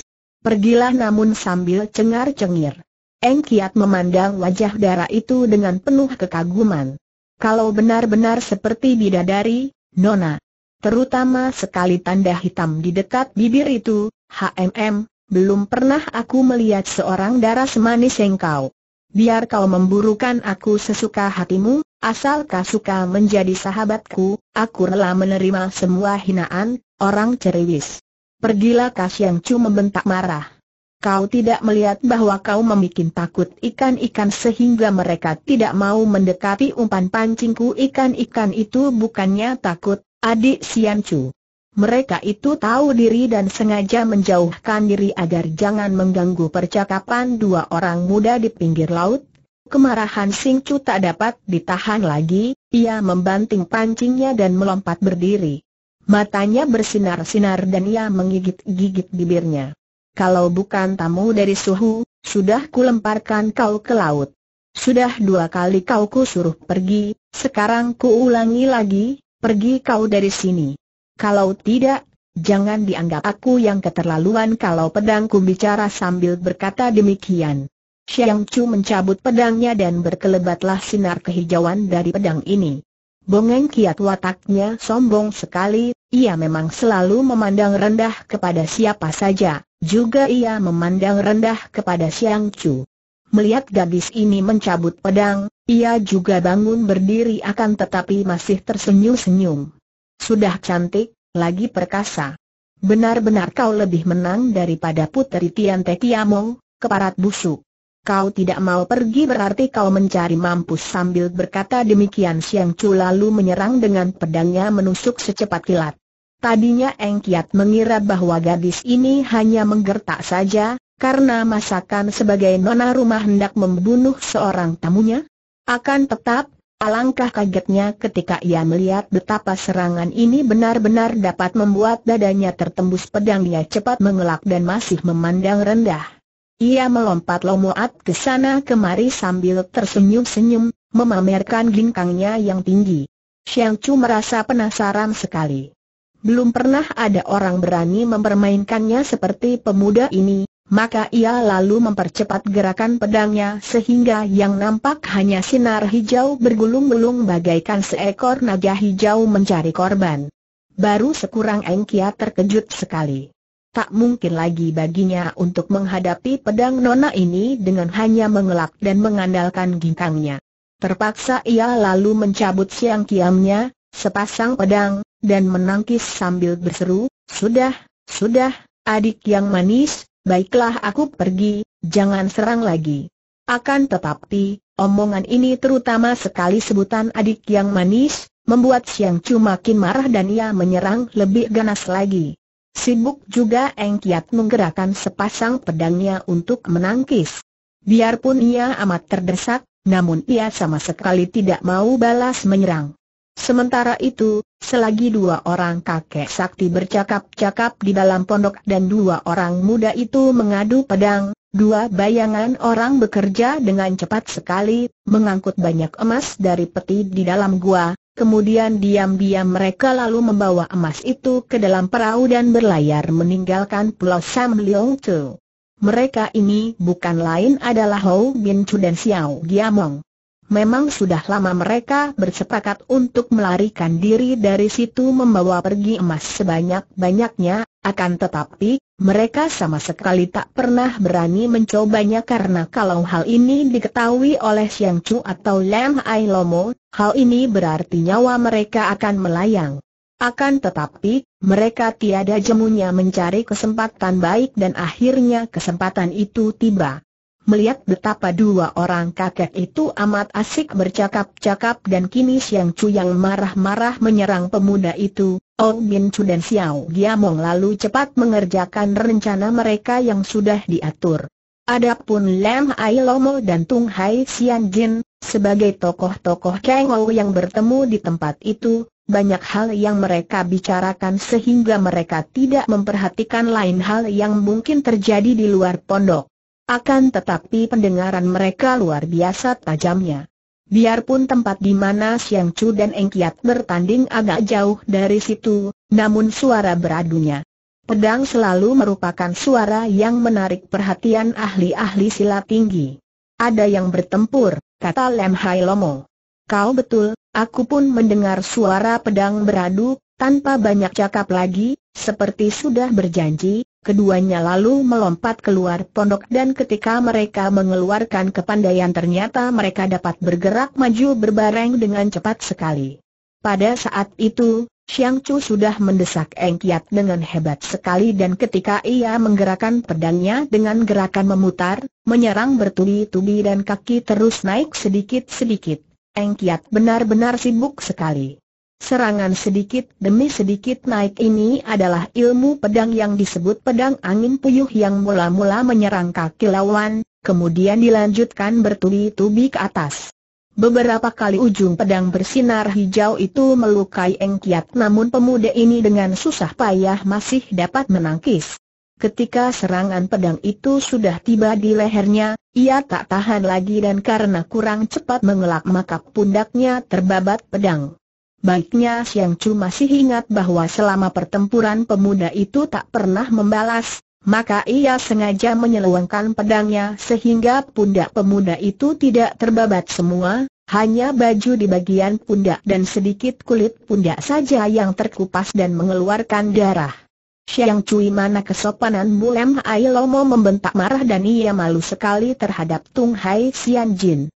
Pergilah namun sambil cengar-cengir. Eng Kiat memandang wajah darah itu dengan penuh kekaguman. Kalau benar-benar seperti bidadari, Nona, terutama sekali tanda hitam di dekat bibir itu, HMM, belum pernah aku melihat seorang darah semanis engkau. Biar kau memburukan aku sesuka hatimu, asal kau suka menjadi sahabatku, aku rela menerima semua hinaan, orang ceriwis. Pergilah Yang Chu membentak marah. Kau tidak melihat bahwa kau membuat takut ikan-ikan sehingga mereka tidak mau mendekati umpan pancingku ikan-ikan itu bukannya takut, adik Sian Chu. Mereka itu tahu diri dan sengaja menjauhkan diri agar jangan mengganggu percakapan dua orang muda di pinggir laut. Kemarahan Sing Chu tak dapat ditahan lagi, ia membanting pancingnya dan melompat berdiri. Matanya bersinar-sinar dan ia menggigit-gigit bibirnya. Kalau bukan tamu dari suhu, sudah kulemparkan kau ke laut. Sudah dua kali kau kusuruh pergi, sekarang ku ulangi lagi, pergi kau dari sini. Kalau tidak, jangan dianggap aku yang keterlaluan kalau pedangku bicara sambil berkata demikian. Xiang Chu mencabut pedangnya dan berkelebatlah sinar kehijauan dari pedang ini. Bongeng kiat wataknya sombong sekali, ia memang selalu memandang rendah kepada siapa saja, juga ia memandang rendah kepada Siang Chu. Melihat gadis ini mencabut pedang, ia juga bangun berdiri akan tetapi masih tersenyum-senyum. Sudah cantik, lagi perkasa. Benar-benar kau lebih menang daripada puteri Tian Te Kiamong, keparat busuk. Kau tidak mau pergi berarti kau mencari mampus sambil berkata demikian Siang Chu lalu menyerang dengan pedangnya menusuk secepat kilat. Tadinya Eng Kiat mengira bahwa gadis ini hanya menggertak saja, karena masakan sebagai nona rumah hendak membunuh seorang tamunya. Akan tetap, alangkah kagetnya ketika ia melihat betapa serangan ini benar-benar dapat membuat dadanya tertembus pedangnya cepat mengelak dan masih memandang rendah. Ia melompat lomoat ke sana kemari sambil tersenyum-senyum, memamerkan ginkangnya yang tinggi. Xiang Chu merasa penasaran sekali. Belum pernah ada orang berani mempermainkannya seperti pemuda ini, maka ia lalu mempercepat gerakan pedangnya sehingga yang nampak hanya sinar hijau bergulung-gulung bagaikan seekor naga hijau mencari korban. Baru sekurang Engkia terkejut sekali. Tak mungkin lagi baginya untuk menghadapi pedang nona ini dengan hanya mengelak dan mengandalkan ginkangnya. Terpaksa ia lalu mencabut siang kiamnya, sepasang pedang, dan menangkis sambil berseru, Sudah, sudah, adik yang manis, baiklah aku pergi, jangan serang lagi. Akan tetapi, omongan ini terutama sekali sebutan adik yang manis, membuat Siang cuma makin marah dan ia menyerang lebih ganas lagi. Sibuk juga Eng Kiat menggerakkan sepasang pedangnya untuk menangkis. Biarpun ia amat terdesak, namun ia sama sekali tidak mau balas menyerang. Sementara itu, selagi dua orang kakek sakti bercakap-cakap di dalam pondok dan dua orang muda itu mengadu pedang, dua bayangan orang bekerja dengan cepat sekali, mengangkut banyak emas dari peti di dalam gua, Kemudian diam-diam mereka lalu membawa emas itu ke dalam perahu dan berlayar meninggalkan pulau Sam Leong Tu. Mereka ini bukan lain adalah Hou Bin Chu dan Xiao Giamong memang sudah lama mereka bersepakat untuk melarikan diri dari situ membawa pergi emas sebanyak-banyaknya, akan tetapi, mereka sama sekali tak pernah berani mencobanya karena kalau hal ini diketahui oleh Siang Chu atau Lam Ai Lomo, hal ini berarti nyawa mereka akan melayang. Akan tetapi, mereka tiada jemunya mencari kesempatan baik dan akhirnya kesempatan itu tiba melihat betapa dua orang kakek itu amat asik bercakap-cakap dan kini Siang Chu yang marah-marah menyerang pemuda itu, Oh, Min Chu dan Xiao Giamong lalu cepat mengerjakan rencana mereka yang sudah diatur. Adapun Lam Ai Lomo dan Tung Hai Xian Jin, sebagai tokoh-tokoh Kang Ou yang bertemu di tempat itu, banyak hal yang mereka bicarakan sehingga mereka tidak memperhatikan lain hal yang mungkin terjadi di luar pondok. Akan tetapi pendengaran mereka luar biasa tajamnya. Biarpun tempat di mana Siang Chu dan Eng Kiat bertanding agak jauh dari situ, namun suara beradunya. Pedang selalu merupakan suara yang menarik perhatian ahli-ahli silat tinggi. Ada yang bertempur, kata Lem Hai Lomo. Kau betul, aku pun mendengar suara pedang beradu, tanpa banyak cakap lagi, seperti sudah berjanji, Keduanya lalu melompat keluar pondok dan ketika mereka mengeluarkan kepandaian ternyata mereka dapat bergerak maju berbareng dengan cepat sekali. Pada saat itu, Xiang Chu sudah mendesak Eng Kiat dengan hebat sekali dan ketika ia menggerakkan pedangnya dengan gerakan memutar, menyerang bertubi-tubi dan kaki terus naik sedikit-sedikit. Eng Kiat benar-benar sibuk sekali. Serangan sedikit demi sedikit naik ini adalah ilmu pedang yang disebut pedang angin puyuh yang mula-mula menyerang kaki lawan, kemudian dilanjutkan bertubi-tubi ke atas. Beberapa kali ujung pedang bersinar hijau itu melukai engkiat namun pemuda ini dengan susah payah masih dapat menangkis. Ketika serangan pedang itu sudah tiba di lehernya, ia tak tahan lagi dan karena kurang cepat mengelak maka pundaknya terbabat pedang. Baiknya Siang Chu masih ingat bahwa selama pertempuran pemuda itu tak pernah membalas, maka ia sengaja menyeluangkan pedangnya sehingga pundak pemuda itu tidak terbabat semua, hanya baju di bagian pundak dan sedikit kulit pundak saja yang terkupas dan mengeluarkan darah. Siang Cui mana kesopanan Bulem Ai Lomo membentak marah dan ia malu sekali terhadap Tung Hai Sian Jin.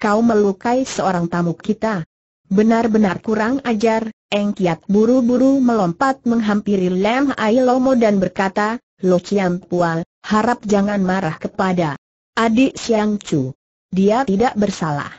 Kau melukai seorang tamu kita, Benar-benar kurang ajar, Eng Kiat buru-buru melompat menghampiri Lam Ai Lomo dan berkata, Lo Chiang Pual, harap jangan marah kepada adik Siang Chu. Dia tidak bersalah.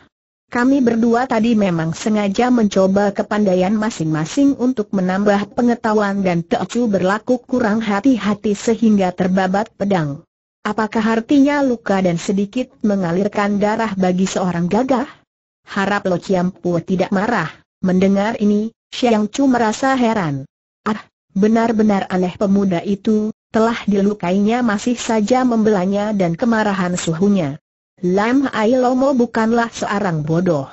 Kami berdua tadi memang sengaja mencoba kepandaian masing-masing untuk menambah pengetahuan dan Chu berlaku kurang hati-hati sehingga terbabat pedang. Apakah artinya luka dan sedikit mengalirkan darah bagi seorang gagah? Harap Lo Chiam Pu tidak marah. Mendengar ini, Xiang Chu merasa heran. Ah, benar-benar aneh pemuda itu, telah dilukainya masih saja membelanya dan kemarahan suhunya. Lam Ai Lomo bukanlah seorang bodoh.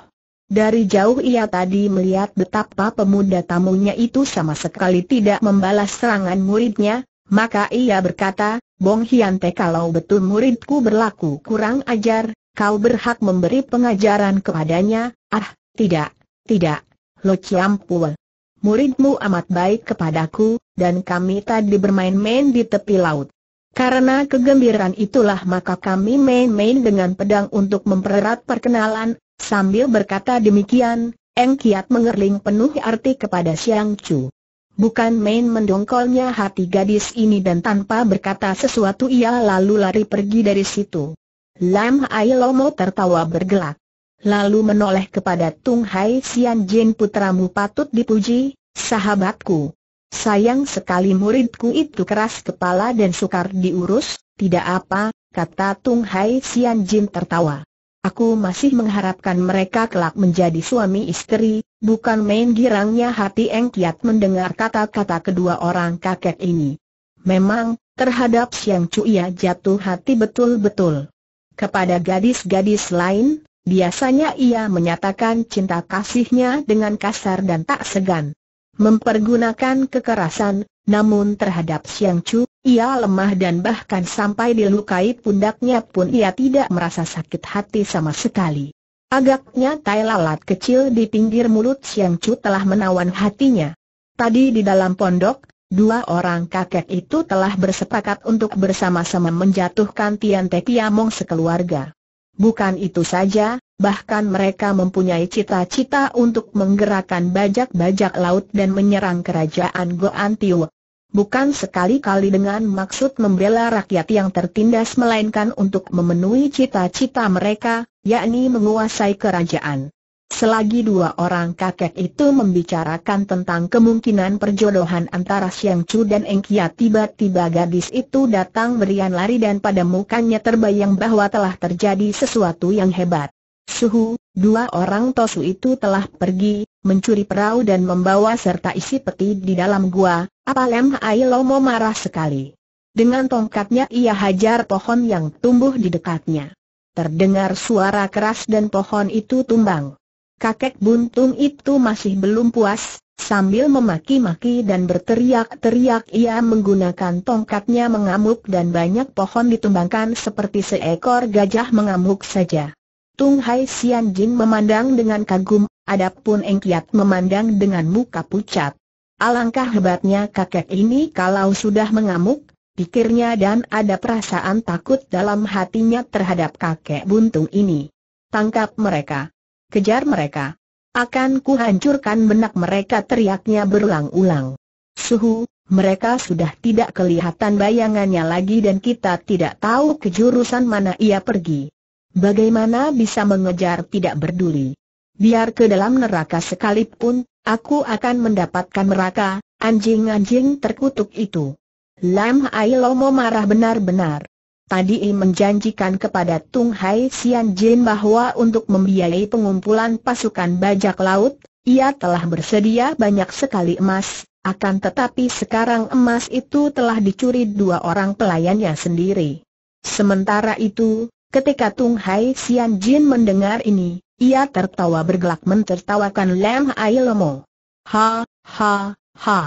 Dari jauh ia tadi melihat betapa pemuda tamunya itu sama sekali tidak membalas serangan muridnya, maka ia berkata, Bong Hyante kalau betul muridku berlaku kurang ajar, Kau berhak memberi pengajaran kepadanya, ah, tidak, tidak, Lo ciampul. Muridmu amat baik kepadaku, dan kami tadi bermain-main di tepi laut. Karena kegembiraan itulah maka kami main-main dengan pedang untuk mempererat perkenalan, sambil berkata demikian, Eng Kiat mengerling penuh arti kepada Siang Chu. Bukan main mendongkolnya hati gadis ini dan tanpa berkata sesuatu ia lalu lari pergi dari situ. Lam Hai Lomo tertawa bergelak. Lalu menoleh kepada Tung Hai Sian Jin putramu patut dipuji, sahabatku. Sayang sekali muridku itu keras kepala dan sukar diurus, tidak apa, kata Tung Hai Sian Jin tertawa. Aku masih mengharapkan mereka kelak menjadi suami istri, bukan main girangnya hati Eng Kiat mendengar kata-kata kedua orang kakek ini. Memang, terhadap Siang Cu ia jatuh hati betul-betul. Kepada gadis-gadis lain, biasanya ia menyatakan cinta kasihnya dengan kasar dan tak segan. Mempergunakan kekerasan, namun terhadap Siang Chu, ia lemah dan bahkan sampai dilukai pundaknya pun ia tidak merasa sakit hati sama sekali. Agaknya tai lalat kecil di pinggir mulut Siang Chu telah menawan hatinya. Tadi di dalam pondok, Dua orang kakek itu telah bersepakat untuk bersama-sama menjatuhkan Tian Te Kiamong sekeluarga. Bukan itu saja, bahkan mereka mempunyai cita-cita untuk menggerakkan bajak-bajak laut dan menyerang kerajaan Goan Tiu. Bukan sekali-kali dengan maksud membela rakyat yang tertindas melainkan untuk memenuhi cita-cita mereka, yakni menguasai kerajaan. Selagi dua orang kakek itu membicarakan tentang kemungkinan perjodohan antara Siang Chu dan Eng Kia tiba-tiba gadis itu datang berian lari dan pada mukanya terbayang bahwa telah terjadi sesuatu yang hebat. Suhu, dua orang tosu itu telah pergi, mencuri perahu dan membawa serta isi peti di dalam gua, apa Lem Hai Lomo marah sekali. Dengan tongkatnya ia hajar pohon yang tumbuh di dekatnya. Terdengar suara keras dan pohon itu tumbang kakek buntung itu masih belum puas, sambil memaki-maki dan berteriak-teriak ia menggunakan tongkatnya mengamuk dan banyak pohon ditumbangkan seperti seekor gajah mengamuk saja. Tung Hai Sian Jin memandang dengan kagum, adapun Eng Kiat memandang dengan muka pucat. Alangkah hebatnya kakek ini kalau sudah mengamuk, pikirnya dan ada perasaan takut dalam hatinya terhadap kakek buntung ini. Tangkap mereka kejar mereka. Akan kuhancurkan benak mereka teriaknya berulang-ulang. Suhu, mereka sudah tidak kelihatan bayangannya lagi dan kita tidak tahu kejurusan mana ia pergi. Bagaimana bisa mengejar tidak berduli? Biar ke dalam neraka sekalipun, aku akan mendapatkan neraka, anjing-anjing terkutuk itu. Lam Ailomo marah benar-benar. Tadi I menjanjikan kepada Tung Hai Sian Jin bahwa untuk membiayai pengumpulan pasukan bajak laut, ia telah bersedia banyak sekali emas, akan tetapi sekarang emas itu telah dicuri dua orang pelayannya sendiri. Sementara itu, ketika Tung Hai Sian Jin mendengar ini, ia tertawa bergelak mentertawakan Lam Ailemo. Ha, ha, ha,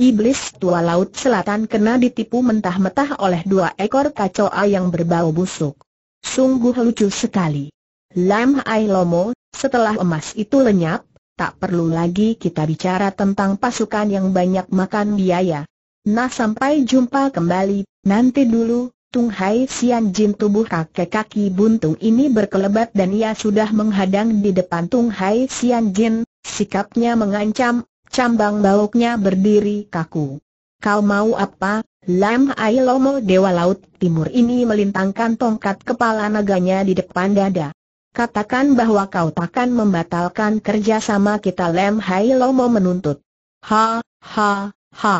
Iblis tua laut selatan kena ditipu mentah-mentah oleh dua ekor kacoa yang berbau busuk. Sungguh lucu sekali. Lam Ai Lomo, setelah emas itu lenyap, tak perlu lagi kita bicara tentang pasukan yang banyak makan biaya. Nah sampai jumpa kembali, nanti dulu, Tung Hai Sian Jin tubuh kakek kaki buntung ini berkelebat dan ia sudah menghadang di depan Tung Hai Sian Jin, sikapnya mengancam, Cambang bauknya berdiri kaku. Kau mau apa? Lam Ailomo Dewa Laut Timur ini melintangkan tongkat kepala naganya di depan dada. Katakan bahwa kau takkan membatalkan kerjasama kita Lem Hai Lomo menuntut. Ha, ha, ha.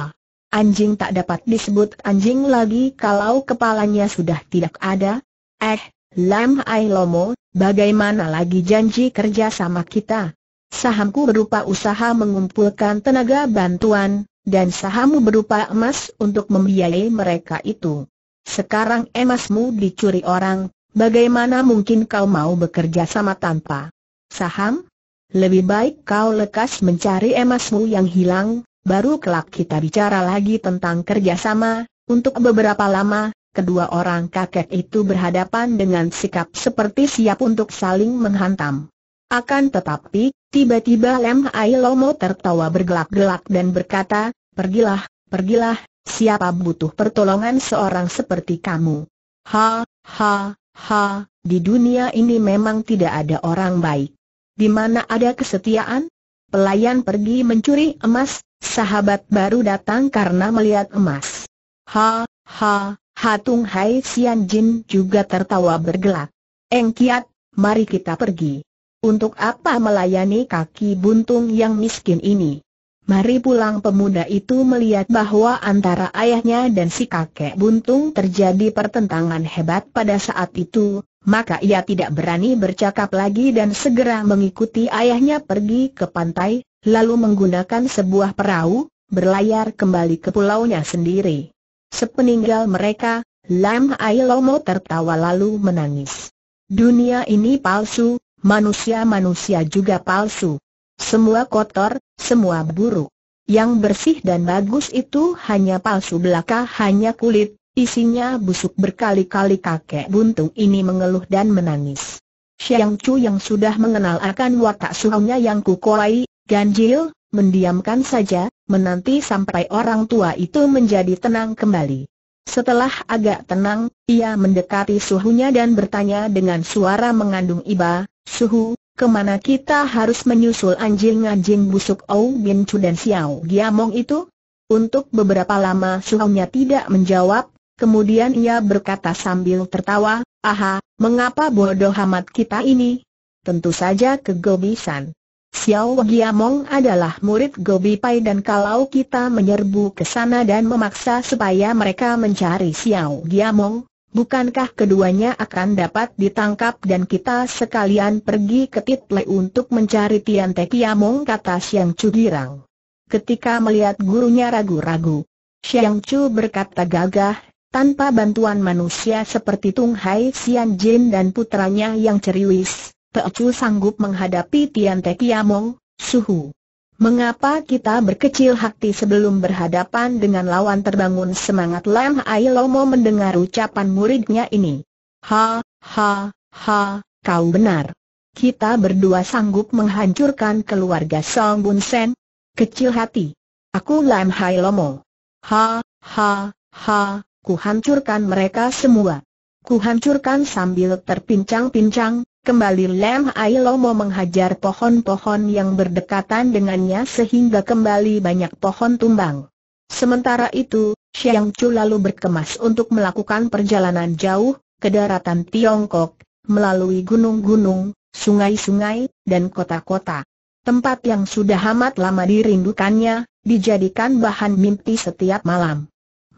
Anjing tak dapat disebut anjing lagi kalau kepalanya sudah tidak ada. Eh, Lem Ai Lomo, bagaimana lagi janji kerjasama kita? Sahamku berupa usaha mengumpulkan tenaga bantuan, dan sahammu berupa emas untuk membiayai mereka itu. Sekarang emasmu dicuri orang, bagaimana mungkin kau mau bekerja sama tanpa saham? Lebih baik kau lekas mencari emasmu yang hilang, baru kelak kita bicara lagi tentang kerjasama. Untuk beberapa lama, kedua orang kakek itu berhadapan dengan sikap seperti siap untuk saling menghantam. Akan tetapi, tiba-tiba Lem Hai tertawa bergelak-gelak dan berkata, Pergilah, pergilah, siapa butuh pertolongan seorang seperti kamu? Ha, ha, ha, di dunia ini memang tidak ada orang baik. Di mana ada kesetiaan? Pelayan pergi mencuri emas, sahabat baru datang karena melihat emas. Ha, ha, Hatung Hai Sian Jin juga tertawa bergelak. Engkiat, mari kita pergi. Untuk apa melayani kaki buntung yang miskin ini? Mari pulang pemuda itu melihat bahwa antara ayahnya dan si kakek buntung terjadi pertentangan hebat pada saat itu, maka ia tidak berani bercakap lagi dan segera mengikuti ayahnya pergi ke pantai, lalu menggunakan sebuah perahu, berlayar kembali ke pulaunya sendiri. Sepeninggal mereka, Lam Ailomo tertawa lalu menangis. Dunia ini palsu, manusia-manusia juga palsu. Semua kotor, semua buruk. Yang bersih dan bagus itu hanya palsu belaka hanya kulit, isinya busuk berkali-kali kakek buntung ini mengeluh dan menangis. Siang Chu yang sudah mengenal akan watak suhunya yang kukolai, ganjil, mendiamkan saja, menanti sampai orang tua itu menjadi tenang kembali. Setelah agak tenang, ia mendekati suhunya dan bertanya dengan suara mengandung iba, Suhu, kemana kita harus menyusul anjing-anjing busuk Ou Bin Chu dan Xiao Giamong itu? Untuk beberapa lama suhunya tidak menjawab, kemudian ia berkata sambil tertawa, Aha, mengapa bodoh amat kita ini? Tentu saja kegobisan. Xiao Giamong adalah murid Gobi Pai dan kalau kita menyerbu ke sana dan memaksa supaya mereka mencari Xiao Giamong, bukankah keduanya akan dapat ditangkap dan kita sekalian pergi ke Title untuk mencari Tian Te Giamong kata Xiang Chu girang. Ketika melihat gurunya ragu-ragu, Xiang Chu berkata gagah, tanpa bantuan manusia seperti Tung Hai Xian Jin dan putranya yang ceriwis, Pecu sanggup menghadapi Tian Te Kiamong, Suhu. Mengapa kita berkecil hati sebelum berhadapan dengan lawan terbangun semangat Lam Hai Lomo mendengar ucapan muridnya ini? Ha, ha, ha, kau benar. Kita berdua sanggup menghancurkan keluarga Song Bun Sen. Kecil hati. Aku Lam Hai Lomo. Ha, ha, ha, ku hancurkan mereka semua. Ku hancurkan sambil terpincang-pincang, Kembali Lem Ailomo menghajar pohon-pohon yang berdekatan dengannya sehingga kembali banyak pohon tumbang. Sementara itu, Xiang Chu lalu berkemas untuk melakukan perjalanan jauh ke daratan Tiongkok, melalui gunung-gunung, sungai-sungai, dan kota-kota. Tempat yang sudah amat lama dirindukannya, dijadikan bahan mimpi setiap malam.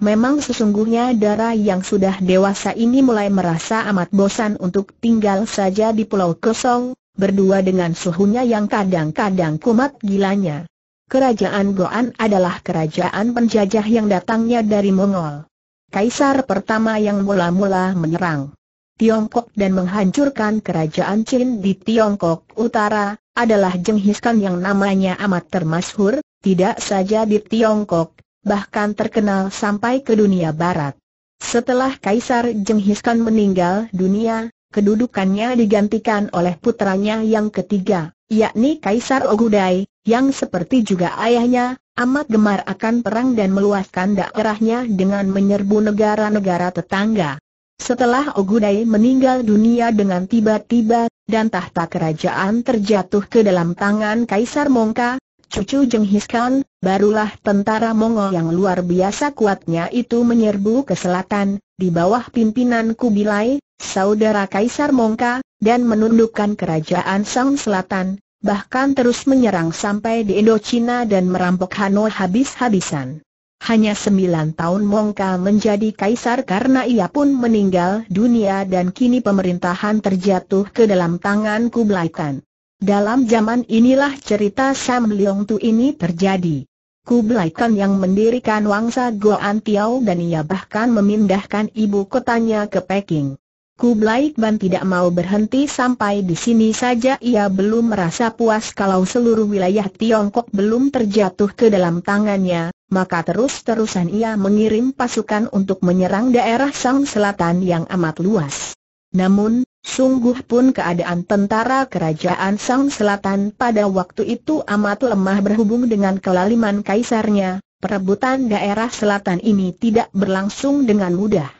Memang sesungguhnya darah yang sudah dewasa ini mulai merasa amat bosan untuk tinggal saja di pulau kosong, berdua dengan suhunya yang kadang-kadang kumat gilanya. Kerajaan Goan adalah kerajaan penjajah yang datangnya dari Mongol. Kaisar pertama yang mula-mula menyerang Tiongkok dan menghancurkan kerajaan Qin di Tiongkok Utara, adalah Jenghis Khan yang namanya amat termasyhur, tidak saja di Tiongkok, bahkan terkenal sampai ke dunia barat. Setelah Kaisar Genghis Khan meninggal dunia, kedudukannya digantikan oleh putranya yang ketiga, yakni Kaisar Ogudai, yang seperti juga ayahnya, amat gemar akan perang dan meluaskan daerahnya dengan menyerbu negara-negara tetangga. Setelah Ogudai meninggal dunia dengan tiba-tiba, dan tahta kerajaan terjatuh ke dalam tangan Kaisar Mongka, Cucu Jenghis Khan, barulah tentara Mongol yang luar biasa kuatnya itu menyerbu ke selatan, di bawah pimpinan Kubilai, saudara Kaisar Mongka, dan menundukkan kerajaan Sang Selatan, bahkan terus menyerang sampai di Indochina dan merampok Hanoi habis-habisan. Hanya sembilan tahun Mongka menjadi kaisar karena ia pun meninggal dunia dan kini pemerintahan terjatuh ke dalam tangan Kublai Khan. Dalam zaman inilah cerita Sam Leong Tu ini terjadi. Kublai Khan yang mendirikan Wangsa Goan Tiao dan ia bahkan memindahkan ibu kotanya ke Peking. Kublai Khan tidak mau berhenti sampai di sini saja ia belum merasa puas kalau seluruh wilayah Tiongkok belum terjatuh ke dalam tangannya, maka terus-terusan ia mengirim pasukan untuk menyerang daerah Sang Selatan yang amat luas. Namun, Sungguh pun keadaan tentara kerajaan Sang Selatan pada waktu itu amat lemah berhubung dengan kelaliman kaisarnya, perebutan daerah selatan ini tidak berlangsung dengan mudah.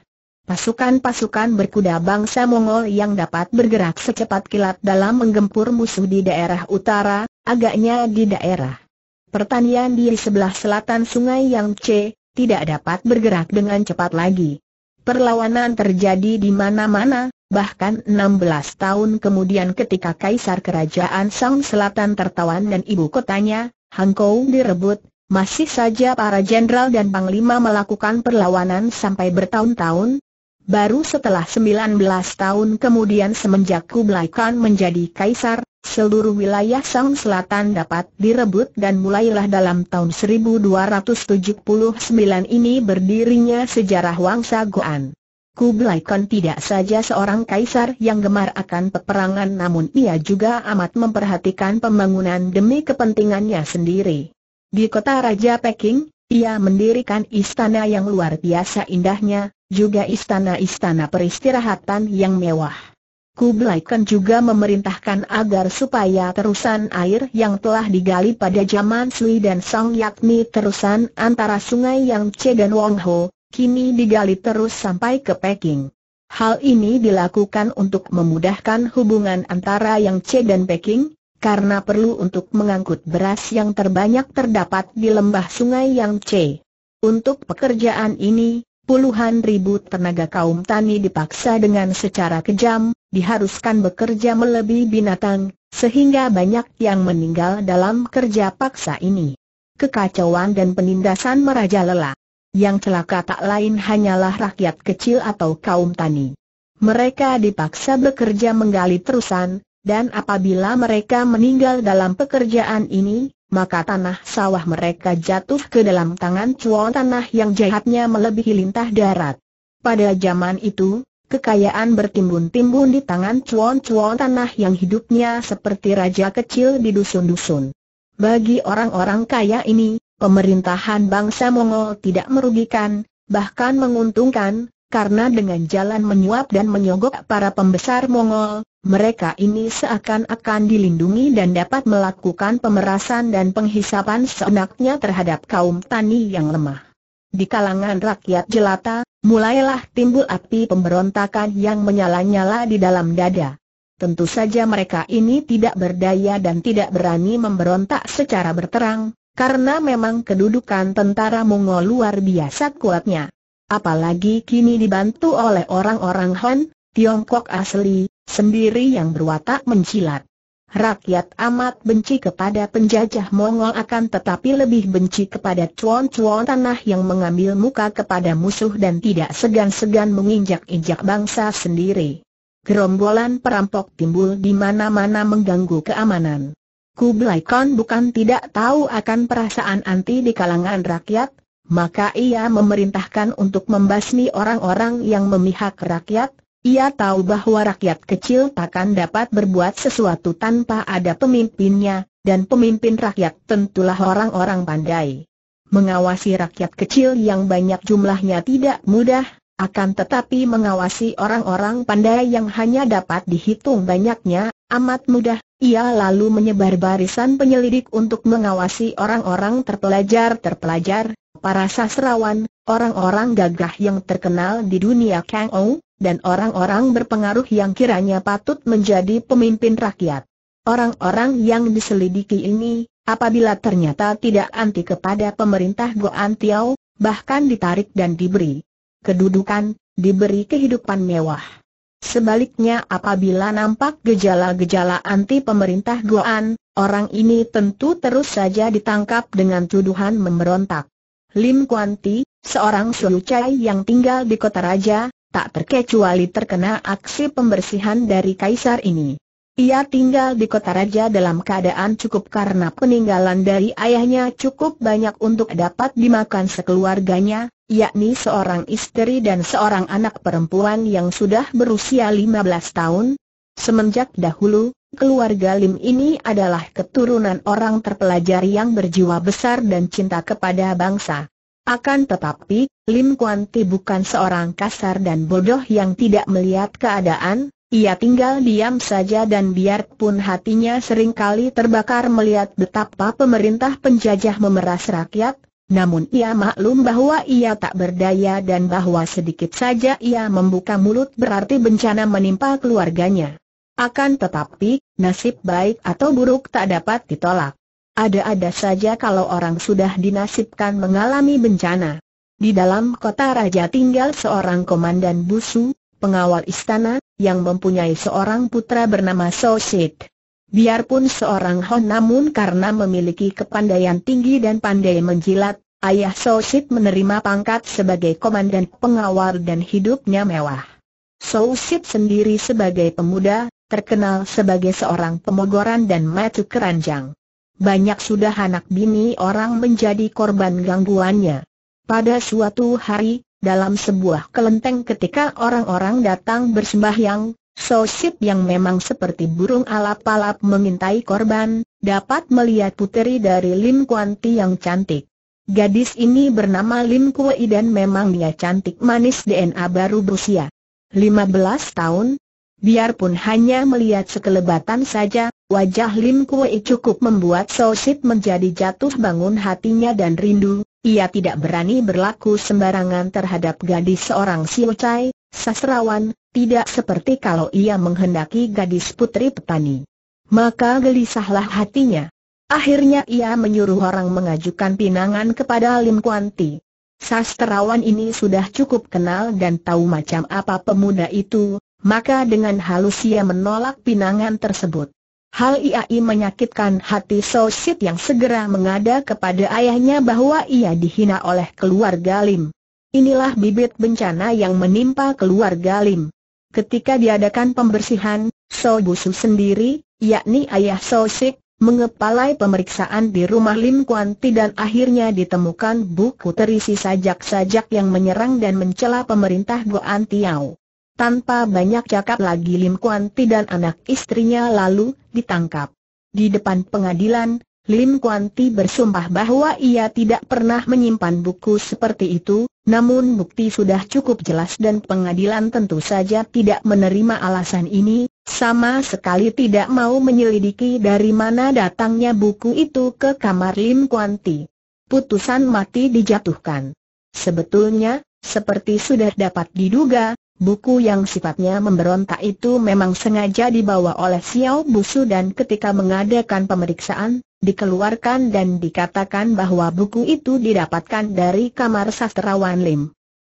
Pasukan-pasukan berkuda bangsa Mongol yang dapat bergerak secepat kilat dalam menggempur musuh di daerah utara, agaknya di daerah pertanian di sebelah selatan sungai Yang C, tidak dapat bergerak dengan cepat lagi. Perlawanan terjadi di mana-mana, Bahkan 16 tahun kemudian ketika Kaisar Kerajaan Sang Selatan tertawan dan ibu kotanya, Hangkou direbut, masih saja para jenderal dan panglima melakukan perlawanan sampai bertahun-tahun. Baru setelah 19 tahun kemudian semenjak Kublai Khan menjadi kaisar, seluruh wilayah Sang Selatan dapat direbut dan mulailah dalam tahun 1279 ini berdirinya sejarah Wangsa Goan. Kublai Khan tidak saja seorang kaisar yang gemar akan peperangan namun ia juga amat memperhatikan pembangunan demi kepentingannya sendiri. Di kota Raja Peking, ia mendirikan istana yang luar biasa indahnya, juga istana-istana peristirahatan yang mewah. Kublai Khan juga memerintahkan agar supaya terusan air yang telah digali pada zaman Sui dan Song yakni terusan antara sungai Yangtze dan Wongho, kini digali terus sampai ke Peking. Hal ini dilakukan untuk memudahkan hubungan antara Yang Che dan Peking, karena perlu untuk mengangkut beras yang terbanyak terdapat di lembah sungai Yang Che. Untuk pekerjaan ini, puluhan ribu tenaga kaum tani dipaksa dengan secara kejam, diharuskan bekerja melebihi binatang, sehingga banyak yang meninggal dalam kerja paksa ini. Kekacauan dan penindasan merajalela. Yang celaka tak lain hanyalah rakyat kecil atau kaum tani. Mereka dipaksa bekerja menggali terusan, dan apabila mereka meninggal dalam pekerjaan ini, maka tanah sawah mereka jatuh ke dalam tangan cuan tanah yang jahatnya melebihi lintah darat. Pada zaman itu, kekayaan bertimbun-timbun di tangan cuan-cuan tanah yang hidupnya seperti raja kecil di dusun-dusun. Bagi orang-orang kaya ini, Pemerintahan bangsa Mongol tidak merugikan, bahkan menguntungkan, karena dengan jalan menyuap dan menyogok para pembesar Mongol, mereka ini seakan-akan dilindungi dan dapat melakukan pemerasan dan penghisapan seenaknya terhadap kaum tani yang lemah. Di kalangan rakyat jelata, mulailah timbul api pemberontakan yang menyala-nyala di dalam dada. Tentu saja mereka ini tidak berdaya dan tidak berani memberontak secara berterang, karena memang kedudukan tentara Mongol luar biasa kuatnya. Apalagi kini dibantu oleh orang-orang Han, Tiongkok asli, sendiri yang berwatak mencilat. Rakyat amat benci kepada penjajah Mongol akan tetapi lebih benci kepada cuan-cuan tanah yang mengambil muka kepada musuh dan tidak segan-segan menginjak-injak bangsa sendiri. Gerombolan perampok timbul di mana-mana mengganggu keamanan. Kublai Khan bukan tidak tahu akan perasaan anti di kalangan rakyat, maka ia memerintahkan untuk membasmi orang-orang yang memihak rakyat, ia tahu bahwa rakyat kecil takkan dapat berbuat sesuatu tanpa ada pemimpinnya, dan pemimpin rakyat tentulah orang-orang pandai. Mengawasi rakyat kecil yang banyak jumlahnya tidak mudah, akan tetapi mengawasi orang-orang pandai yang hanya dapat dihitung banyaknya, amat mudah, ia lalu menyebar barisan penyelidik untuk mengawasi orang-orang terpelajar-terpelajar, para sastrawan, orang-orang gagah yang terkenal di dunia Kang Ou, dan orang-orang berpengaruh yang kiranya patut menjadi pemimpin rakyat. Orang-orang yang diselidiki ini, apabila ternyata tidak anti kepada pemerintah Goan Tiao, bahkan ditarik dan diberi kedudukan, diberi kehidupan mewah. Sebaliknya apabila nampak gejala-gejala anti pemerintah Goan, orang ini tentu terus saja ditangkap dengan tuduhan memberontak. Lim Kuan Ti, seorang Cai yang tinggal di kota raja, tak terkecuali terkena aksi pembersihan dari kaisar ini. Ia tinggal di kota raja dalam keadaan cukup karena peninggalan dari ayahnya cukup banyak untuk dapat dimakan sekeluarganya, yakni seorang istri dan seorang anak perempuan yang sudah berusia 15 tahun. Semenjak dahulu, keluarga Lim ini adalah keturunan orang terpelajar yang berjiwa besar dan cinta kepada bangsa. Akan tetapi, Lim Kuan Ti bukan seorang kasar dan bodoh yang tidak melihat keadaan, ia tinggal diam saja dan biarpun hatinya seringkali terbakar melihat betapa pemerintah penjajah memeras rakyat, namun ia maklum bahwa ia tak berdaya dan bahwa sedikit saja ia membuka mulut berarti bencana menimpa keluarganya. Akan tetapi, nasib baik atau buruk tak dapat ditolak. Ada-ada saja kalau orang sudah dinasibkan mengalami bencana. Di dalam kota raja tinggal seorang komandan busu, pengawal istana, yang mempunyai seorang putra bernama Sosit. Biarpun seorang Hon namun karena memiliki kepandaian tinggi dan pandai menjilat, ayah Sit menerima pangkat sebagai komandan pengawal dan hidupnya mewah. Sit sendiri sebagai pemuda, terkenal sebagai seorang pemogoran dan matu keranjang. Banyak sudah anak bini orang menjadi korban gangguannya. Pada suatu hari, dalam sebuah kelenteng ketika orang-orang datang bersembahyang, Sosip yang memang seperti burung alap-alap mengintai korban, dapat melihat puteri dari Lim Kuan Ti yang cantik. Gadis ini bernama Lim Kuei dan memang dia cantik manis DNA baru berusia 15 tahun. Biarpun hanya melihat sekelebatan saja, wajah Lim Kuei cukup membuat Sosip menjadi jatuh bangun hatinya dan rindu. Ia tidak berani berlaku sembarangan terhadap gadis seorang Siu sastrawan, tidak seperti kalau ia menghendaki gadis putri petani. Maka gelisahlah hatinya. Akhirnya ia menyuruh orang mengajukan pinangan kepada Lim Kuan Ti. Sastrawan ini sudah cukup kenal dan tahu macam apa pemuda itu, maka dengan halus ia menolak pinangan tersebut. Hal IAI menyakitkan hati Sosit yang segera mengada kepada ayahnya bahwa ia dihina oleh keluarga Lim. Inilah bibit bencana yang menimpa keluarga Lim. Ketika diadakan pembersihan, So Busu sendiri, yakni ayah So Sik, mengepalai pemeriksaan di rumah Lim Kuan Ti dan akhirnya ditemukan buku terisi sajak-sajak yang menyerang dan mencela pemerintah Goan Tiau. Tanpa banyak cakap lagi Lim Kuan Ti dan anak istrinya lalu ditangkap. Di depan pengadilan, Lim Kuan Ti bersumpah bahwa ia tidak pernah menyimpan buku seperti itu, namun bukti sudah cukup jelas dan pengadilan tentu saja tidak menerima alasan ini, sama sekali tidak mau menyelidiki dari mana datangnya buku itu ke kamar Lim Kuan Ti. Putusan mati dijatuhkan. Sebetulnya, seperti sudah dapat diduga, Buku yang sifatnya memberontak itu memang sengaja dibawa oleh Xiao Busu dan ketika mengadakan pemeriksaan, dikeluarkan dan dikatakan bahwa buku itu didapatkan dari kamar sastrawan Lim.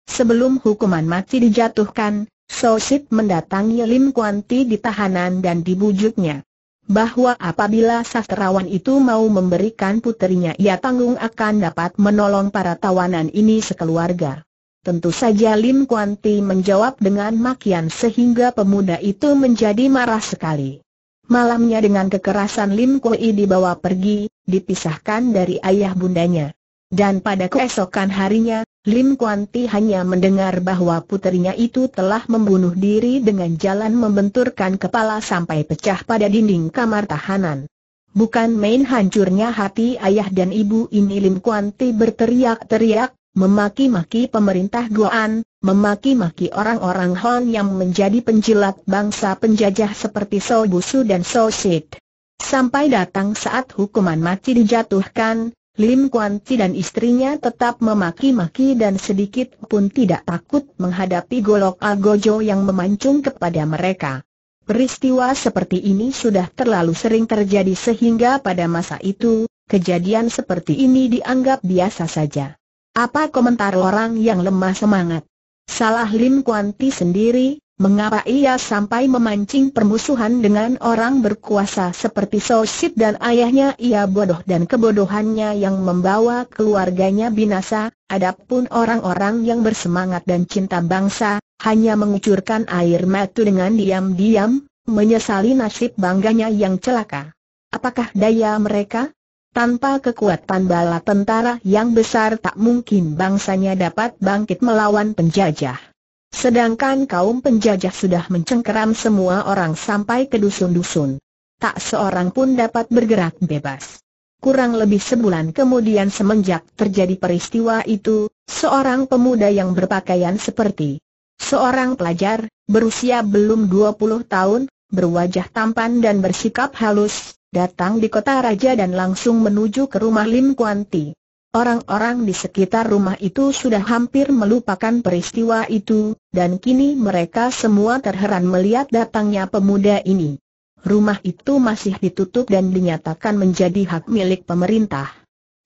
Sebelum hukuman mati dijatuhkan, Sosit mendatangi Lim Kuanti di tahanan dan dibujuknya bahwa apabila sastrawan itu mau memberikan putrinya, ia tanggung akan dapat menolong para tawanan ini sekeluarga. Tentu saja Lim Kuanti menjawab dengan makian sehingga pemuda itu menjadi marah sekali. Malamnya dengan kekerasan Lim Kui dibawa pergi, dipisahkan dari ayah bundanya. Dan pada keesokan harinya, Lim Kuan Ti hanya mendengar bahwa puterinya itu telah membunuh diri dengan jalan membenturkan kepala sampai pecah pada dinding kamar tahanan. Bukan main hancurnya hati ayah dan ibu ini Lim Kuan Ti berteriak-teriak, memaki-maki pemerintah Guan, memaki-maki orang-orang Hon yang menjadi penjilat bangsa penjajah seperti So Busu dan So Sid. Sampai datang saat hukuman mati dijatuhkan, Lim Kuan Ti dan istrinya tetap memaki-maki dan sedikit pun tidak takut menghadapi golok agojo yang memancung kepada mereka. Peristiwa seperti ini sudah terlalu sering terjadi sehingga pada masa itu, kejadian seperti ini dianggap biasa saja. Apa komentar orang yang lemah semangat? Salah Lim Kuanti sendiri, mengapa ia sampai memancing permusuhan dengan orang berkuasa seperti Sip dan ayahnya ia bodoh dan kebodohannya yang membawa keluarganya binasa, adapun orang-orang yang bersemangat dan cinta bangsa, hanya mengucurkan air mata dengan diam-diam, menyesali nasib bangganya yang celaka. Apakah daya mereka? Tanpa kekuatan bala tentara yang besar tak mungkin bangsanya dapat bangkit melawan penjajah. Sedangkan kaum penjajah sudah mencengkeram semua orang sampai ke dusun-dusun. Tak seorang pun dapat bergerak bebas. Kurang lebih sebulan kemudian semenjak terjadi peristiwa itu, seorang pemuda yang berpakaian seperti seorang pelajar, berusia belum 20 tahun, berwajah tampan dan bersikap halus, datang di kota raja dan langsung menuju ke rumah Lim Kuan Ti. Orang-orang di sekitar rumah itu sudah hampir melupakan peristiwa itu, dan kini mereka semua terheran melihat datangnya pemuda ini. Rumah itu masih ditutup dan dinyatakan menjadi hak milik pemerintah.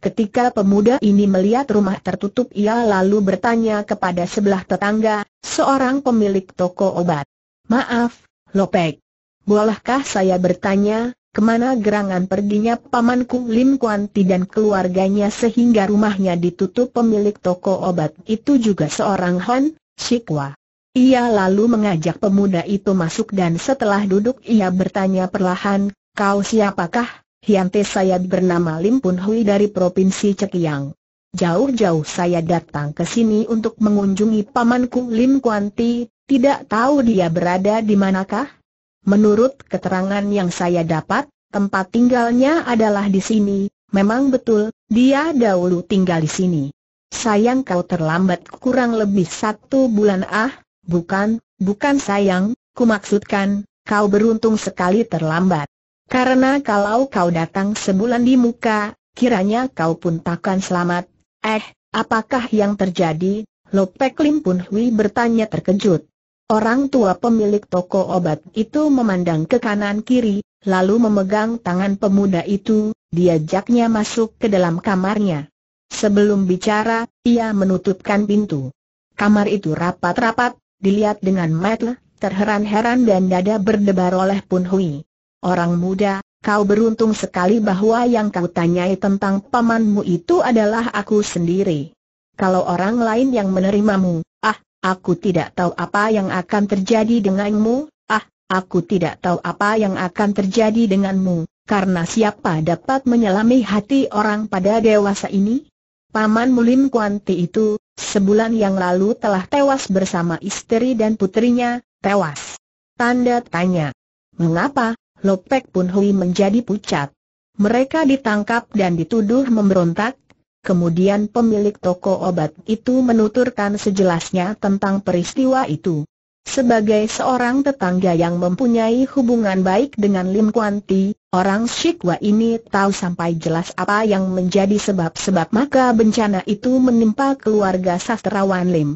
Ketika pemuda ini melihat rumah tertutup ia lalu bertanya kepada sebelah tetangga, seorang pemilik toko obat. Maaf, Lopek. Bolehkah saya bertanya, kemana gerangan perginya pamanku Lim Kuan Ti dan keluarganya sehingga rumahnya ditutup pemilik toko obat itu juga seorang Han, Shikwa. Ia lalu mengajak pemuda itu masuk dan setelah duduk ia bertanya perlahan, kau siapakah? Hiante saya bernama Lim Pun Hui dari Provinsi Cekiang. Jauh-jauh saya datang ke sini untuk mengunjungi pamanku Lim Kuan Ti, tidak tahu dia berada di manakah? Menurut keterangan yang saya dapat, tempat tinggalnya adalah di sini. Memang betul, dia dahulu tinggal di sini. Sayang kau terlambat kurang lebih satu bulan ah, bukan, bukan sayang, ku maksudkan, kau beruntung sekali terlambat. Karena kalau kau datang sebulan di muka, kiranya kau pun takkan selamat. Eh, apakah yang terjadi? Lopek Lim Pun Hui bertanya terkejut. Orang tua pemilik toko obat itu memandang ke kanan kiri, lalu memegang tangan pemuda itu, diajaknya masuk ke dalam kamarnya. Sebelum bicara, ia menutupkan pintu. Kamar itu rapat-rapat, dilihat dengan mata terheran-heran dan dada berdebar oleh Pun Hui. Orang muda, kau beruntung sekali bahwa yang kau tanyai tentang pamanmu itu adalah aku sendiri. Kalau orang lain yang menerimamu, ah, Aku tidak tahu apa yang akan terjadi denganmu, ah, aku tidak tahu apa yang akan terjadi denganmu, karena siapa dapat menyelami hati orang pada dewasa ini? Paman Mulim Kuanti itu, sebulan yang lalu telah tewas bersama istri dan putrinya, tewas. Tanda tanya. Mengapa? Lopek Pun Hui menjadi pucat. Mereka ditangkap dan dituduh memberontak, Kemudian pemilik toko obat itu menuturkan sejelasnya tentang peristiwa itu. Sebagai seorang tetangga yang mempunyai hubungan baik dengan Lim Kuan Ti, orang Shikwa ini tahu sampai jelas apa yang menjadi sebab-sebab maka bencana itu menimpa keluarga sastrawan Lim.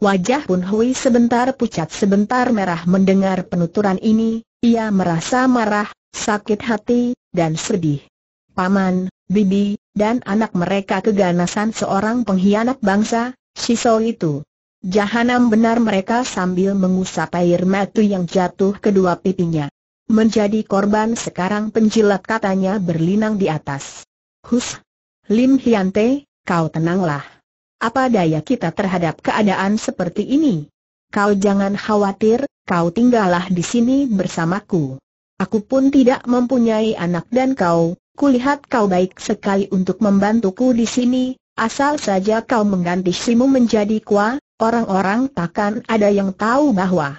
Wajah Pun Hui sebentar pucat sebentar merah mendengar penuturan ini, ia merasa marah, sakit hati, dan sedih. Paman, bibi, dan anak mereka keganasan seorang pengkhianat bangsa, Shisou itu. Jahanam benar mereka sambil mengusap air mata yang jatuh kedua pipinya. Menjadi korban sekarang penjilat katanya berlinang di atas. Hus! Lim Hyante, kau tenanglah. Apa daya kita terhadap keadaan seperti ini? Kau jangan khawatir, kau tinggallah di sini bersamaku. Aku pun tidak mempunyai anak dan kau, kulihat kau baik sekali untuk membantuku di sini, asal saja kau mengganti simu menjadi kuah, orang-orang takkan ada yang tahu bahwa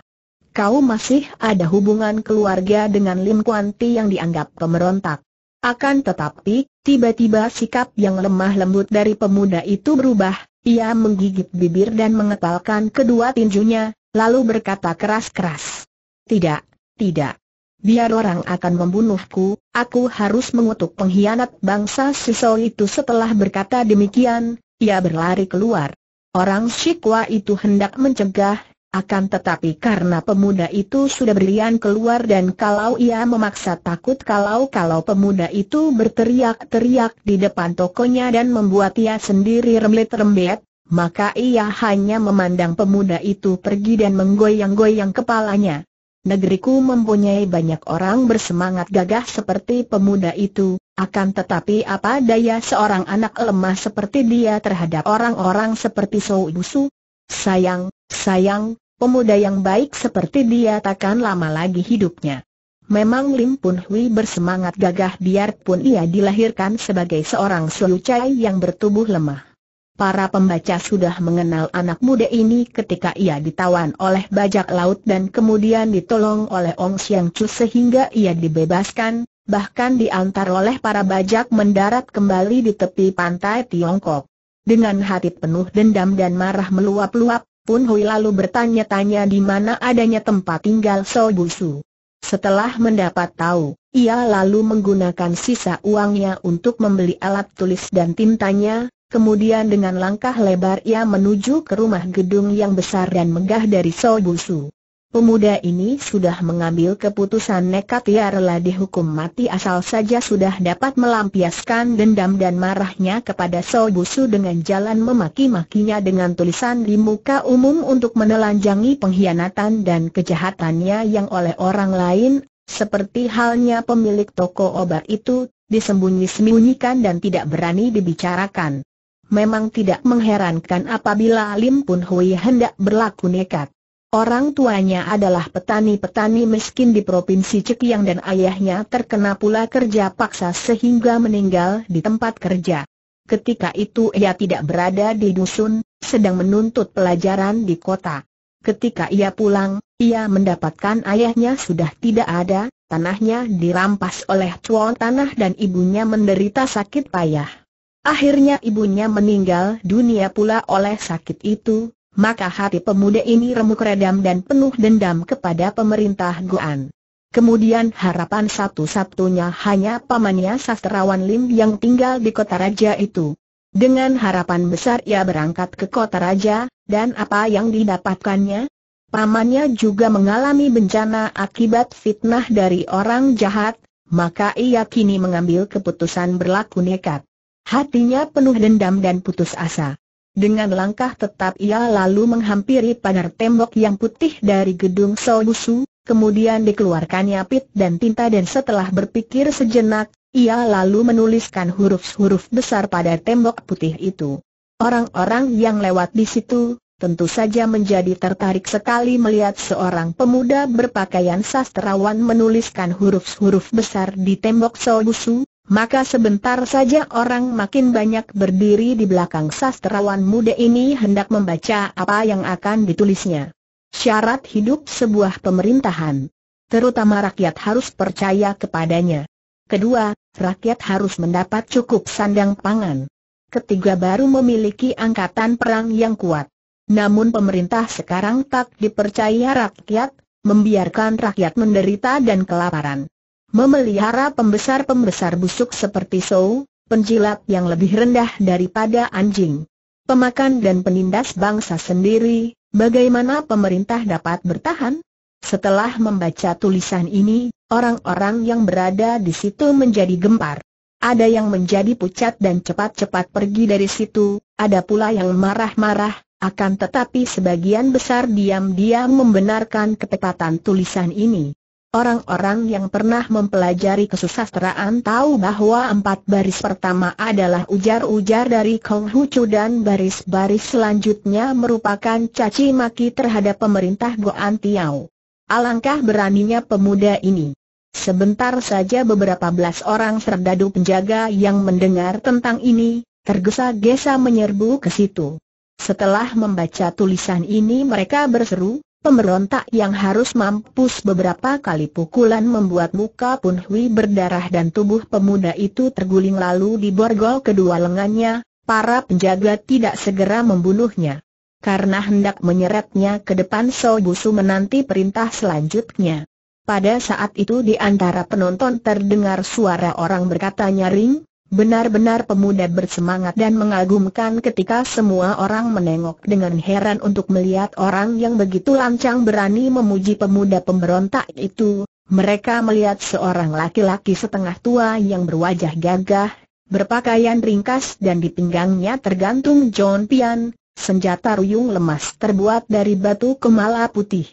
kau masih ada hubungan keluarga dengan Lim Kuan Ti yang dianggap pemberontak. Akan tetapi, tiba-tiba sikap yang lemah lembut dari pemuda itu berubah, ia menggigit bibir dan mengepalkan kedua tinjunya, lalu berkata keras-keras. Tidak, tidak. Biar orang akan membunuhku, Aku harus mengutuk pengkhianat bangsa Sisau itu setelah berkata demikian, ia berlari keluar. Orang Shikwa itu hendak mencegah, akan tetapi karena pemuda itu sudah berlian keluar dan kalau ia memaksa takut kalau-kalau pemuda itu berteriak-teriak di depan tokonya dan membuat ia sendiri remlet-rembet, maka ia hanya memandang pemuda itu pergi dan menggoyang-goyang kepalanya. Negeriku mempunyai banyak orang bersemangat gagah seperti pemuda itu, akan tetapi apa daya seorang anak lemah seperti dia terhadap orang-orang seperti Sou Busu? Sayang, sayang, pemuda yang baik seperti dia takkan lama lagi hidupnya. Memang Lim Pun Hui bersemangat gagah biarpun ia dilahirkan sebagai seorang Sou Chai yang bertubuh lemah. Para pembaca sudah mengenal anak muda ini ketika ia ditawan oleh bajak laut dan kemudian ditolong oleh Ong Siang Chu sehingga ia dibebaskan, bahkan diantar oleh para bajak mendarat kembali di tepi pantai Tiongkok. Dengan hati penuh dendam dan marah meluap-luap, Pun Hui lalu bertanya-tanya di mana adanya tempat tinggal So Sobusu. Setelah mendapat tahu, ia lalu menggunakan sisa uangnya untuk membeli alat tulis dan tintanya, Kemudian dengan langkah lebar ia menuju ke rumah gedung yang besar dan megah dari Busu. Pemuda ini sudah mengambil keputusan nekat ia rela dihukum mati asal saja sudah dapat melampiaskan dendam dan marahnya kepada Busu dengan jalan memaki-makinya dengan tulisan di muka umum untuk menelanjangi pengkhianatan dan kejahatannya yang oleh orang lain, seperti halnya pemilik toko obat itu, disembunyi-sembunyikan dan tidak berani dibicarakan memang tidak mengherankan apabila Lim Pun Hui hendak berlaku nekat. Orang tuanya adalah petani-petani miskin di Provinsi Cekiang dan ayahnya terkena pula kerja paksa sehingga meninggal di tempat kerja. Ketika itu ia tidak berada di dusun, sedang menuntut pelajaran di kota. Ketika ia pulang, ia mendapatkan ayahnya sudah tidak ada, tanahnya dirampas oleh cuan tanah dan ibunya menderita sakit payah. Akhirnya ibunya meninggal dunia pula oleh sakit itu, maka hati pemuda ini remuk redam dan penuh dendam kepada pemerintah Goan. Kemudian harapan satu-satunya hanya pamannya sastrawan Lim yang tinggal di kota raja itu. Dengan harapan besar ia berangkat ke kota raja, dan apa yang didapatkannya? Pamannya juga mengalami bencana akibat fitnah dari orang jahat, maka ia kini mengambil keputusan berlaku nekat. Hatinya penuh dendam dan putus asa. Dengan langkah tetap ia lalu menghampiri pagar tembok yang putih dari gedung Sobusu, kemudian dikeluarkannya pit dan tinta dan setelah berpikir sejenak, ia lalu menuliskan huruf-huruf besar pada tembok putih itu. Orang-orang yang lewat di situ, tentu saja menjadi tertarik sekali melihat seorang pemuda berpakaian sastrawan menuliskan huruf-huruf besar di tembok Sobusu, maka sebentar saja orang makin banyak berdiri di belakang sastrawan muda ini hendak membaca apa yang akan ditulisnya. Syarat hidup sebuah pemerintahan, terutama rakyat harus percaya kepadanya. Kedua, rakyat harus mendapat cukup sandang pangan. Ketiga baru memiliki angkatan perang yang kuat. Namun pemerintah sekarang tak dipercaya rakyat, membiarkan rakyat menderita dan kelaparan memelihara pembesar-pembesar busuk seperti sow, penjilat yang lebih rendah daripada anjing. Pemakan dan penindas bangsa sendiri, bagaimana pemerintah dapat bertahan? Setelah membaca tulisan ini, orang-orang yang berada di situ menjadi gempar. Ada yang menjadi pucat dan cepat-cepat pergi dari situ, ada pula yang marah-marah, akan tetapi sebagian besar diam-diam membenarkan ketepatan tulisan ini. Orang-orang yang pernah mempelajari kesusasteraan tahu bahwa empat baris pertama adalah ujar-ujar dari Kong Hu dan baris-baris selanjutnya merupakan caci maki terhadap pemerintah Goan Tiao. Alangkah beraninya pemuda ini. Sebentar saja beberapa belas orang serdadu penjaga yang mendengar tentang ini, tergesa-gesa menyerbu ke situ. Setelah membaca tulisan ini mereka berseru, Pemberontak yang harus mampus beberapa kali pukulan membuat muka Pun Hui berdarah dan tubuh pemuda itu terguling lalu diborgol kedua lengannya, para penjaga tidak segera membunuhnya. Karena hendak menyeretnya ke depan So Busu menanti perintah selanjutnya. Pada saat itu di antara penonton terdengar suara orang berkata nyaring, Benar-benar pemuda bersemangat dan mengagumkan ketika semua orang menengok dengan heran untuk melihat orang yang begitu lancang berani memuji pemuda pemberontak itu. Mereka melihat seorang laki-laki setengah tua yang berwajah gagah, berpakaian ringkas dan di pinggangnya tergantung John Pian, senjata ruyung lemas terbuat dari batu kemala putih.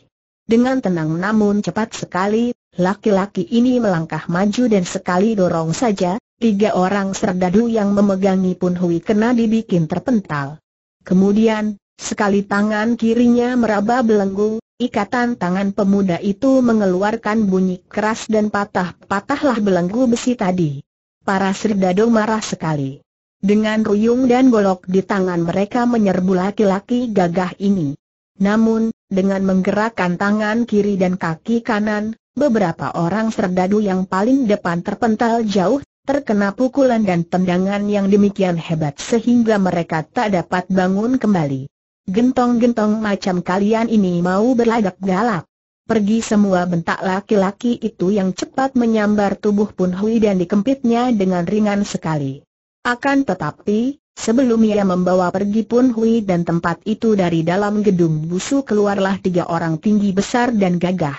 Dengan tenang namun cepat sekali, laki-laki ini melangkah maju dan sekali dorong saja, tiga orang serdadu yang memegangi Pun Hui kena dibikin terpental. Kemudian, sekali tangan kirinya meraba belenggu, ikatan tangan pemuda itu mengeluarkan bunyi keras dan patah-patahlah belenggu besi tadi. Para serdadu marah sekali. Dengan ruyung dan golok di tangan mereka menyerbu laki-laki gagah ini. Namun, dengan menggerakkan tangan kiri dan kaki kanan, beberapa orang serdadu yang paling depan terpental jauh terkena pukulan dan tendangan yang demikian hebat sehingga mereka tak dapat bangun kembali. Gentong-gentong macam kalian ini mau berlagak galak. Pergi semua bentak laki-laki itu yang cepat menyambar tubuh Pun Hui dan dikempitnya dengan ringan sekali. Akan tetapi, Sebelum ia membawa pergi Pun Hui dan tempat itu dari dalam gedung busu keluarlah tiga orang tinggi besar dan gagah.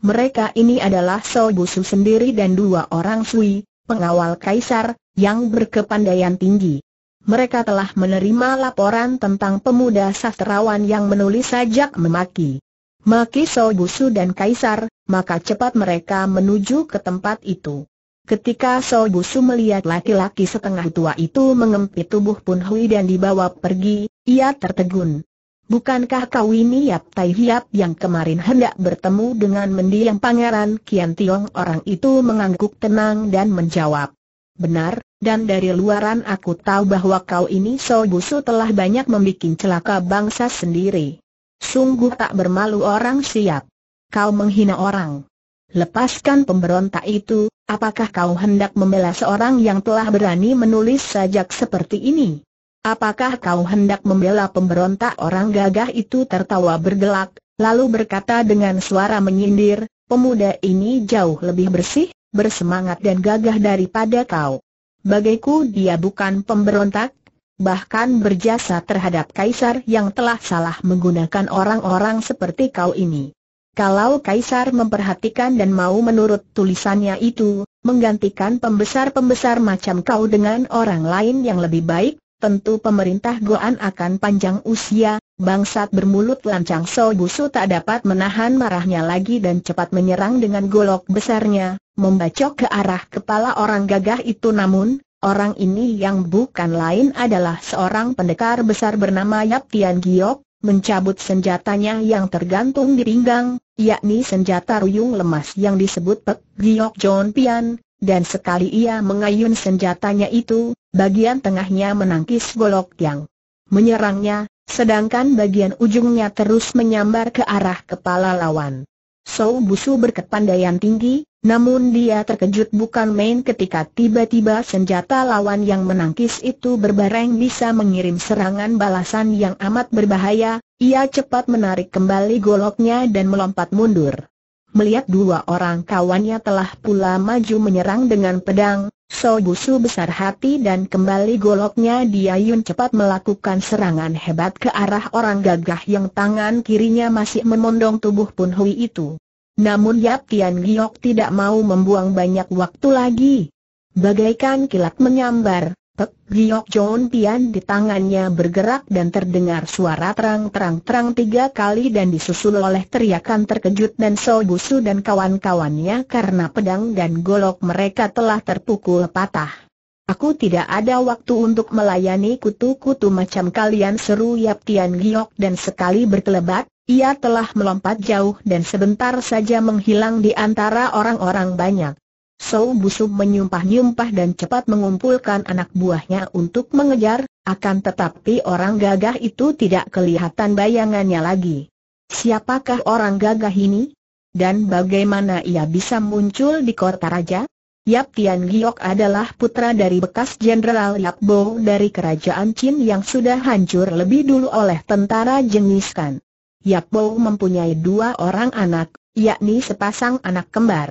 Mereka ini adalah So Busu sendiri dan dua orang Sui, pengawal kaisar, yang berkepandaian tinggi. Mereka telah menerima laporan tentang pemuda sastrawan yang menulis sajak memaki. Maki Sobusu dan Kaisar, maka cepat mereka menuju ke tempat itu. Ketika Sobusu melihat laki-laki setengah tua itu mengempit tubuh Pun Hui dan dibawa pergi, ia tertegun. Bukankah kau ini Yap Tai Hiap yang kemarin hendak bertemu dengan mendiang pangeran Kian Tiong? Orang itu mengangguk tenang dan menjawab. Benar, dan dari luaran aku tahu bahwa kau ini So Busu telah banyak membuat celaka bangsa sendiri. Sungguh tak bermalu orang siap. Kau menghina orang. Lepaskan pemberontak itu, apakah kau hendak membela seorang yang telah berani menulis sajak seperti ini? Apakah kau hendak membela pemberontak orang gagah itu tertawa bergelak, lalu berkata dengan suara menyindir, pemuda ini jauh lebih bersih, bersemangat dan gagah daripada kau. Bagiku dia bukan pemberontak, bahkan berjasa terhadap kaisar yang telah salah menggunakan orang-orang seperti kau ini. Kalau kaisar memperhatikan dan mau menurut tulisannya itu, menggantikan pembesar-pembesar macam kau dengan orang lain yang lebih baik, tentu pemerintah Goan akan panjang usia, bangsat bermulut lancang So Busu tak dapat menahan marahnya lagi dan cepat menyerang dengan golok besarnya, membacok ke arah kepala orang gagah itu namun, orang ini yang bukan lain adalah seorang pendekar besar bernama Yap Tian Giok, mencabut senjatanya yang tergantung di pinggang, yakni senjata ruyung lemas yang disebut Pek Giok John Pian, dan sekali ia mengayun senjatanya itu, bagian tengahnya menangkis golok yang menyerangnya, sedangkan bagian ujungnya terus menyambar ke arah kepala lawan. Sou Busu berkepandaian tinggi, namun dia terkejut bukan main ketika tiba-tiba senjata lawan yang menangkis itu berbareng bisa mengirim serangan balasan yang amat berbahaya, ia cepat menarik kembali goloknya dan melompat mundur. Melihat dua orang kawannya telah pula maju menyerang dengan pedang, So Busu besar hati dan kembali goloknya dia Yun cepat melakukan serangan hebat ke arah orang gagah yang tangan kirinya masih memondong tubuh Pun Hui itu. Namun Yap Tian Giok tidak mau membuang banyak waktu lagi. Bagaikan kilat menyambar, Pek Giok John Tian di tangannya bergerak dan terdengar suara terang-terang-terang tiga kali dan disusul oleh teriakan terkejut dan Busu dan kawan-kawannya karena pedang dan golok mereka telah terpukul patah. Aku tidak ada waktu untuk melayani kutu-kutu macam kalian seru Yap Tian Giok dan sekali berkelebat, ia telah melompat jauh dan sebentar saja menghilang di antara orang-orang banyak. Sou Busuk menyumpah-nyumpah dan cepat mengumpulkan anak buahnya untuk mengejar, akan tetapi orang gagah itu tidak kelihatan bayangannya lagi. Siapakah orang gagah ini? Dan bagaimana ia bisa muncul di kota raja? Yap Tian Giok adalah putra dari bekas Jenderal Yap Bo dari kerajaan Qin yang sudah hancur lebih dulu oleh tentara Jengis Khan. Yap Bo mempunyai dua orang anak, yakni sepasang anak kembar.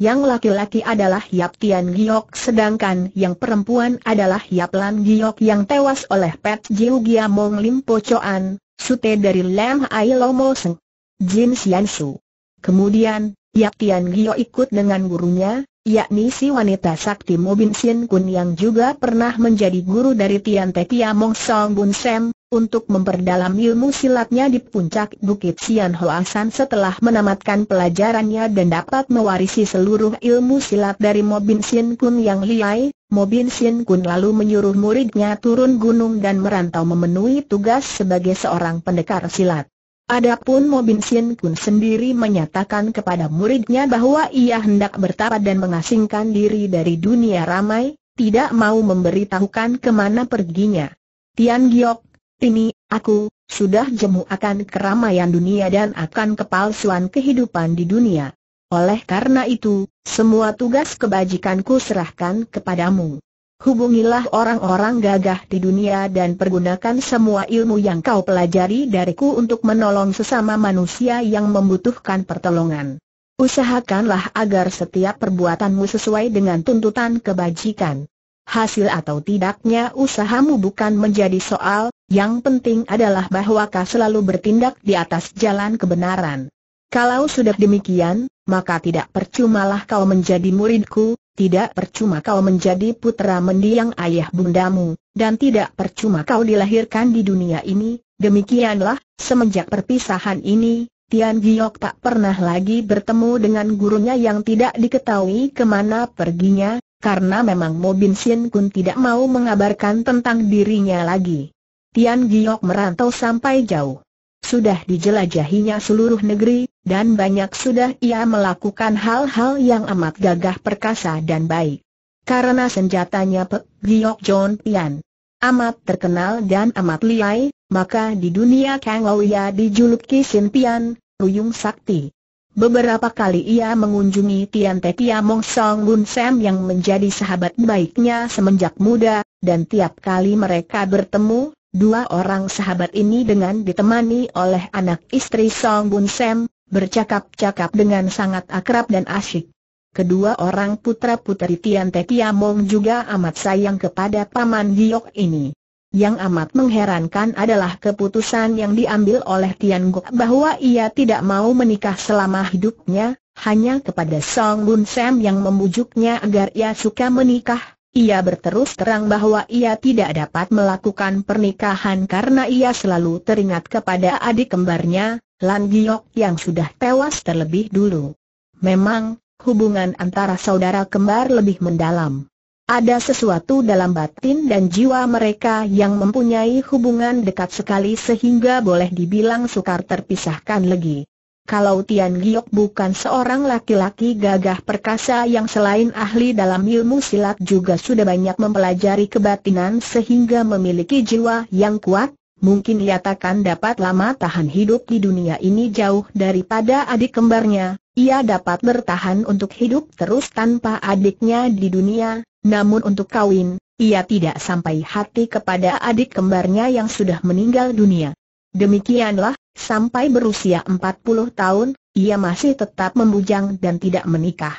Yang laki-laki adalah Yap Tian Giok sedangkan yang perempuan adalah Yap Lan Giok yang tewas oleh Pet Jiu Gia Mong Lim Po Choan, sute dari Lam Ai Mo Seng. Jin Xian Su. Kemudian, Yap Tian Giok ikut dengan gurunya, yakni si wanita sakti Mo Bin Sien Kun yang juga pernah menjadi guru dari Tian Te Kia Mong Song Bun Sem, untuk memperdalam ilmu silatnya di puncak Bukit Sian Hoasan setelah menamatkan pelajarannya dan dapat mewarisi seluruh ilmu silat dari Mobin Sien Kun yang liai, Mobin Sien Kun lalu menyuruh muridnya turun gunung dan merantau memenuhi tugas sebagai seorang pendekar silat. Adapun Mobin Sien Kun sendiri menyatakan kepada muridnya bahwa ia hendak bertapa dan mengasingkan diri dari dunia ramai, tidak mau memberitahukan kemana perginya. Tian Giok ini, aku, sudah jemu akan keramaian dunia dan akan kepalsuan kehidupan di dunia. Oleh karena itu, semua tugas kebajikanku serahkan kepadamu. Hubungilah orang-orang gagah di dunia dan pergunakan semua ilmu yang kau pelajari dariku untuk menolong sesama manusia yang membutuhkan pertolongan. Usahakanlah agar setiap perbuatanmu sesuai dengan tuntutan kebajikan. Hasil atau tidaknya usahamu bukan menjadi soal, yang penting adalah bahwa kau selalu bertindak di atas jalan kebenaran. Kalau sudah demikian, maka tidak percumalah kau menjadi muridku, tidak percuma kau menjadi putra mendiang ayah bundamu, dan tidak percuma kau dilahirkan di dunia ini. Demikianlah, semenjak perpisahan ini, Tian Giok tak pernah lagi bertemu dengan gurunya yang tidak diketahui kemana perginya, karena memang Mo Bin Sien Kun tidak mau mengabarkan tentang dirinya lagi. Tian Giok merantau sampai jauh. Sudah dijelajahinya seluruh negeri, dan banyak sudah ia melakukan hal-hal yang amat gagah perkasa dan baik. Karena senjatanya Pek Giok John Tian, amat terkenal dan amat liai, maka di dunia Kang ia dijuluki Sin Tian, Ruyung Sakti. Beberapa kali ia mengunjungi Tian Te Mong Song Bun Sam yang menjadi sahabat baiknya semenjak muda, dan tiap kali mereka bertemu, Dua orang sahabat ini dengan ditemani oleh anak istri Song Bun Sam, bercakap-cakap dengan sangat akrab dan asyik. Kedua orang putra-putri Tian Te Tiamong juga amat sayang kepada Paman Giok ini. Yang amat mengherankan adalah keputusan yang diambil oleh Tian Gok bahwa ia tidak mau menikah selama hidupnya, hanya kepada Song Bun Sam yang membujuknya agar ia suka menikah, ia berterus terang bahwa ia tidak dapat melakukan pernikahan karena ia selalu teringat kepada adik kembarnya, Lan Giok yang sudah tewas terlebih dulu. Memang, hubungan antara saudara kembar lebih mendalam. Ada sesuatu dalam batin dan jiwa mereka yang mempunyai hubungan dekat sekali sehingga boleh dibilang sukar terpisahkan lagi kalau Tian Giok bukan seorang laki-laki gagah perkasa yang selain ahli dalam ilmu silat juga sudah banyak mempelajari kebatinan sehingga memiliki jiwa yang kuat, mungkin ia takkan dapat lama tahan hidup di dunia ini jauh daripada adik kembarnya, ia dapat bertahan untuk hidup terus tanpa adiknya di dunia, namun untuk kawin, ia tidak sampai hati kepada adik kembarnya yang sudah meninggal dunia. Demikianlah, Sampai berusia 40 tahun, ia masih tetap membujang dan tidak menikah.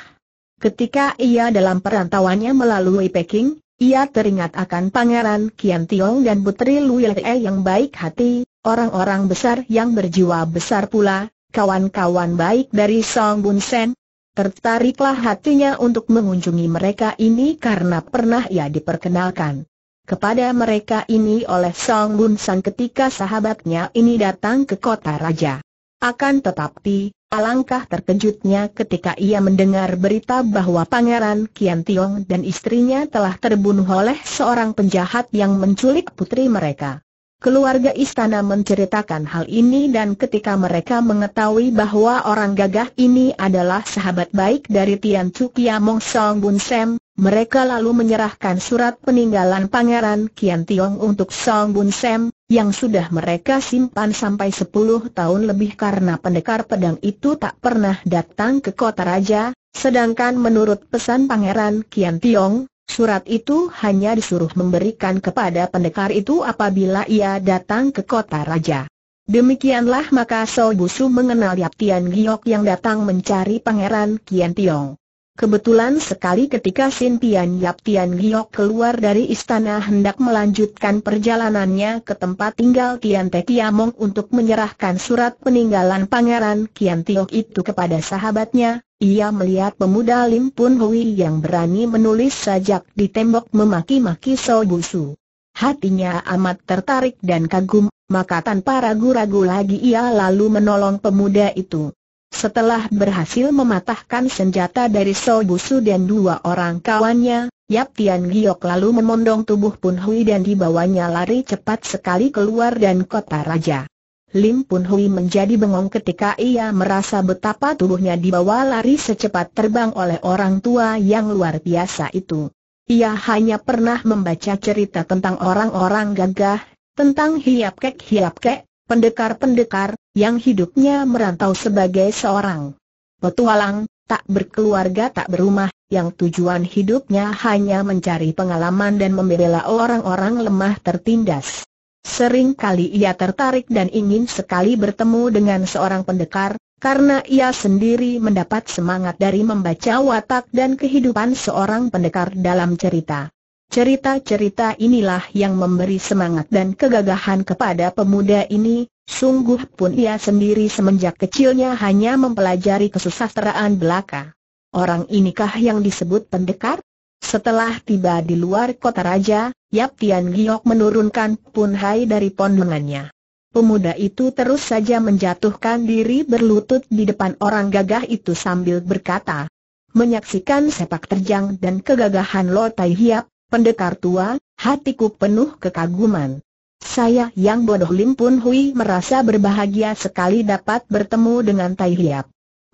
Ketika ia dalam perantauannya melalui Peking, ia teringat akan Pangeran Kian Tiong dan Putri Lu Yilie yang baik hati, orang-orang besar yang berjiwa besar pula, kawan-kawan baik dari Song Bun Sen. Tertariklah hatinya untuk mengunjungi mereka ini karena pernah ia diperkenalkan kepada mereka ini oleh Song Bun Sang ketika sahabatnya ini datang ke kota raja. Akan tetapi, alangkah terkejutnya ketika ia mendengar berita bahwa Pangeran Kian Tiong dan istrinya telah terbunuh oleh seorang penjahat yang menculik putri mereka. Keluarga istana menceritakan hal ini dan ketika mereka mengetahui bahwa orang gagah ini adalah sahabat baik dari Tian Chu Kiamong Song Bun Sam, mereka lalu menyerahkan surat peninggalan Pangeran Kian Tiong untuk Song Bun Sam, yang sudah mereka simpan sampai 10 tahun lebih karena pendekar pedang itu tak pernah datang ke kota raja, sedangkan menurut pesan Pangeran Kian Tiong, surat itu hanya disuruh memberikan kepada pendekar itu apabila ia datang ke kota raja. Demikianlah maka Sol Busu mengenal Yap Tian Giok yang datang mencari Pangeran Kian Tiong. Kebetulan sekali ketika Sin Tian Yap Tian Giok keluar dari istana hendak melanjutkan perjalanannya ke tempat tinggal Tian Te Kiamong untuk menyerahkan surat peninggalan Pangeran Kian Tiok itu kepada sahabatnya, ia melihat pemuda Lim Pun Hui yang berani menulis sajak di tembok memaki-maki So Busu. Hatinya amat tertarik dan kagum, maka tanpa ragu-ragu lagi ia lalu menolong pemuda itu. Setelah berhasil mematahkan senjata dari So Busu dan dua orang kawannya, Yap Tian Giok lalu memondong tubuh Pun Hui dan dibawanya lari cepat sekali keluar dan kota raja. Lim Pun Hui menjadi bengong ketika ia merasa betapa tubuhnya dibawa lari secepat terbang oleh orang tua yang luar biasa itu. Ia hanya pernah membaca cerita tentang orang-orang gagah, tentang hiap kek hiap kek, pendekar-pendekar, yang hidupnya merantau sebagai seorang petualang, tak berkeluarga tak berumah, yang tujuan hidupnya hanya mencari pengalaman dan membela orang-orang lemah tertindas. Sering kali ia tertarik dan ingin sekali bertemu dengan seorang pendekar, karena ia sendiri mendapat semangat dari membaca watak dan kehidupan seorang pendekar dalam cerita. Cerita-cerita inilah yang memberi semangat dan kegagahan kepada pemuda ini, sungguh pun ia sendiri semenjak kecilnya hanya mempelajari kesusasteraan belaka. Orang inikah yang disebut pendekar? Setelah tiba di luar kota raja, Yap Tian Giok menurunkan Pun Hai dari pondongannya. Pemuda itu terus saja menjatuhkan diri berlutut di depan orang gagah itu sambil berkata, Menyaksikan sepak terjang dan kegagahan Lo Tai Hiap, Pendekar tua, hatiku penuh kekaguman. Saya yang bodoh Lim Pun Hui merasa berbahagia sekali dapat bertemu dengan Tai Hiap.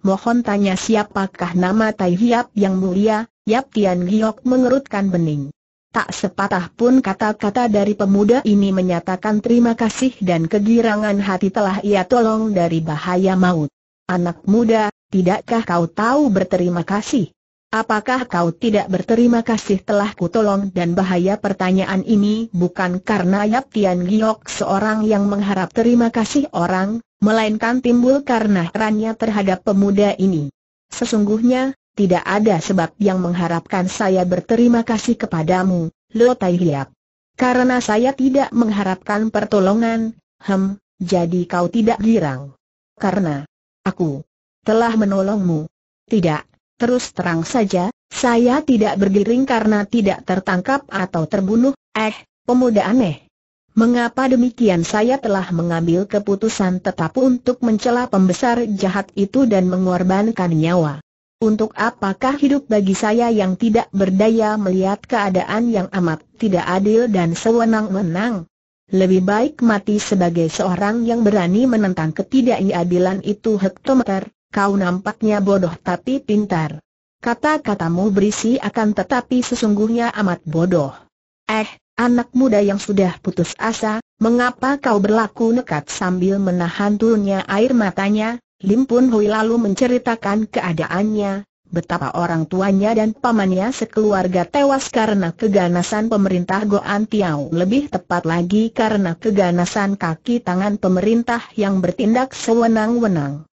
Mohon tanya siapakah nama Tai Hiap yang mulia, Yap Tian Giok mengerutkan bening. Tak sepatah pun kata-kata dari pemuda ini menyatakan terima kasih dan kegirangan hati telah ia tolong dari bahaya maut. Anak muda, tidakkah kau tahu berterima kasih? Apakah kau tidak berterima kasih telah kutolong dan bahaya pertanyaan ini bukan karena Yap Tian Giok seorang yang mengharap terima kasih orang, melainkan timbul karena herannya terhadap pemuda ini. Sesungguhnya, tidak ada sebab yang mengharapkan saya berterima kasih kepadamu, Lo Tai Hiap. Karena saya tidak mengharapkan pertolongan, hem, jadi kau tidak girang. Karena aku telah menolongmu. Tidak. Terus terang saja, saya tidak bergiring karena tidak tertangkap atau terbunuh, eh, pemuda aneh. Mengapa demikian saya telah mengambil keputusan tetap untuk mencela pembesar jahat itu dan mengorbankan nyawa. Untuk apakah hidup bagi saya yang tidak berdaya melihat keadaan yang amat tidak adil dan sewenang-wenang? Lebih baik mati sebagai seorang yang berani menentang ketidakadilan itu hektometer, kau nampaknya bodoh tapi pintar. Kata-katamu berisi akan tetapi sesungguhnya amat bodoh. Eh, anak muda yang sudah putus asa, mengapa kau berlaku nekat sambil menahan turunnya air matanya? Lim Pun Hui lalu menceritakan keadaannya, betapa orang tuanya dan pamannya sekeluarga tewas karena keganasan pemerintah Goan Tiau, lebih tepat lagi karena keganasan kaki tangan pemerintah yang bertindak sewenang-wenang.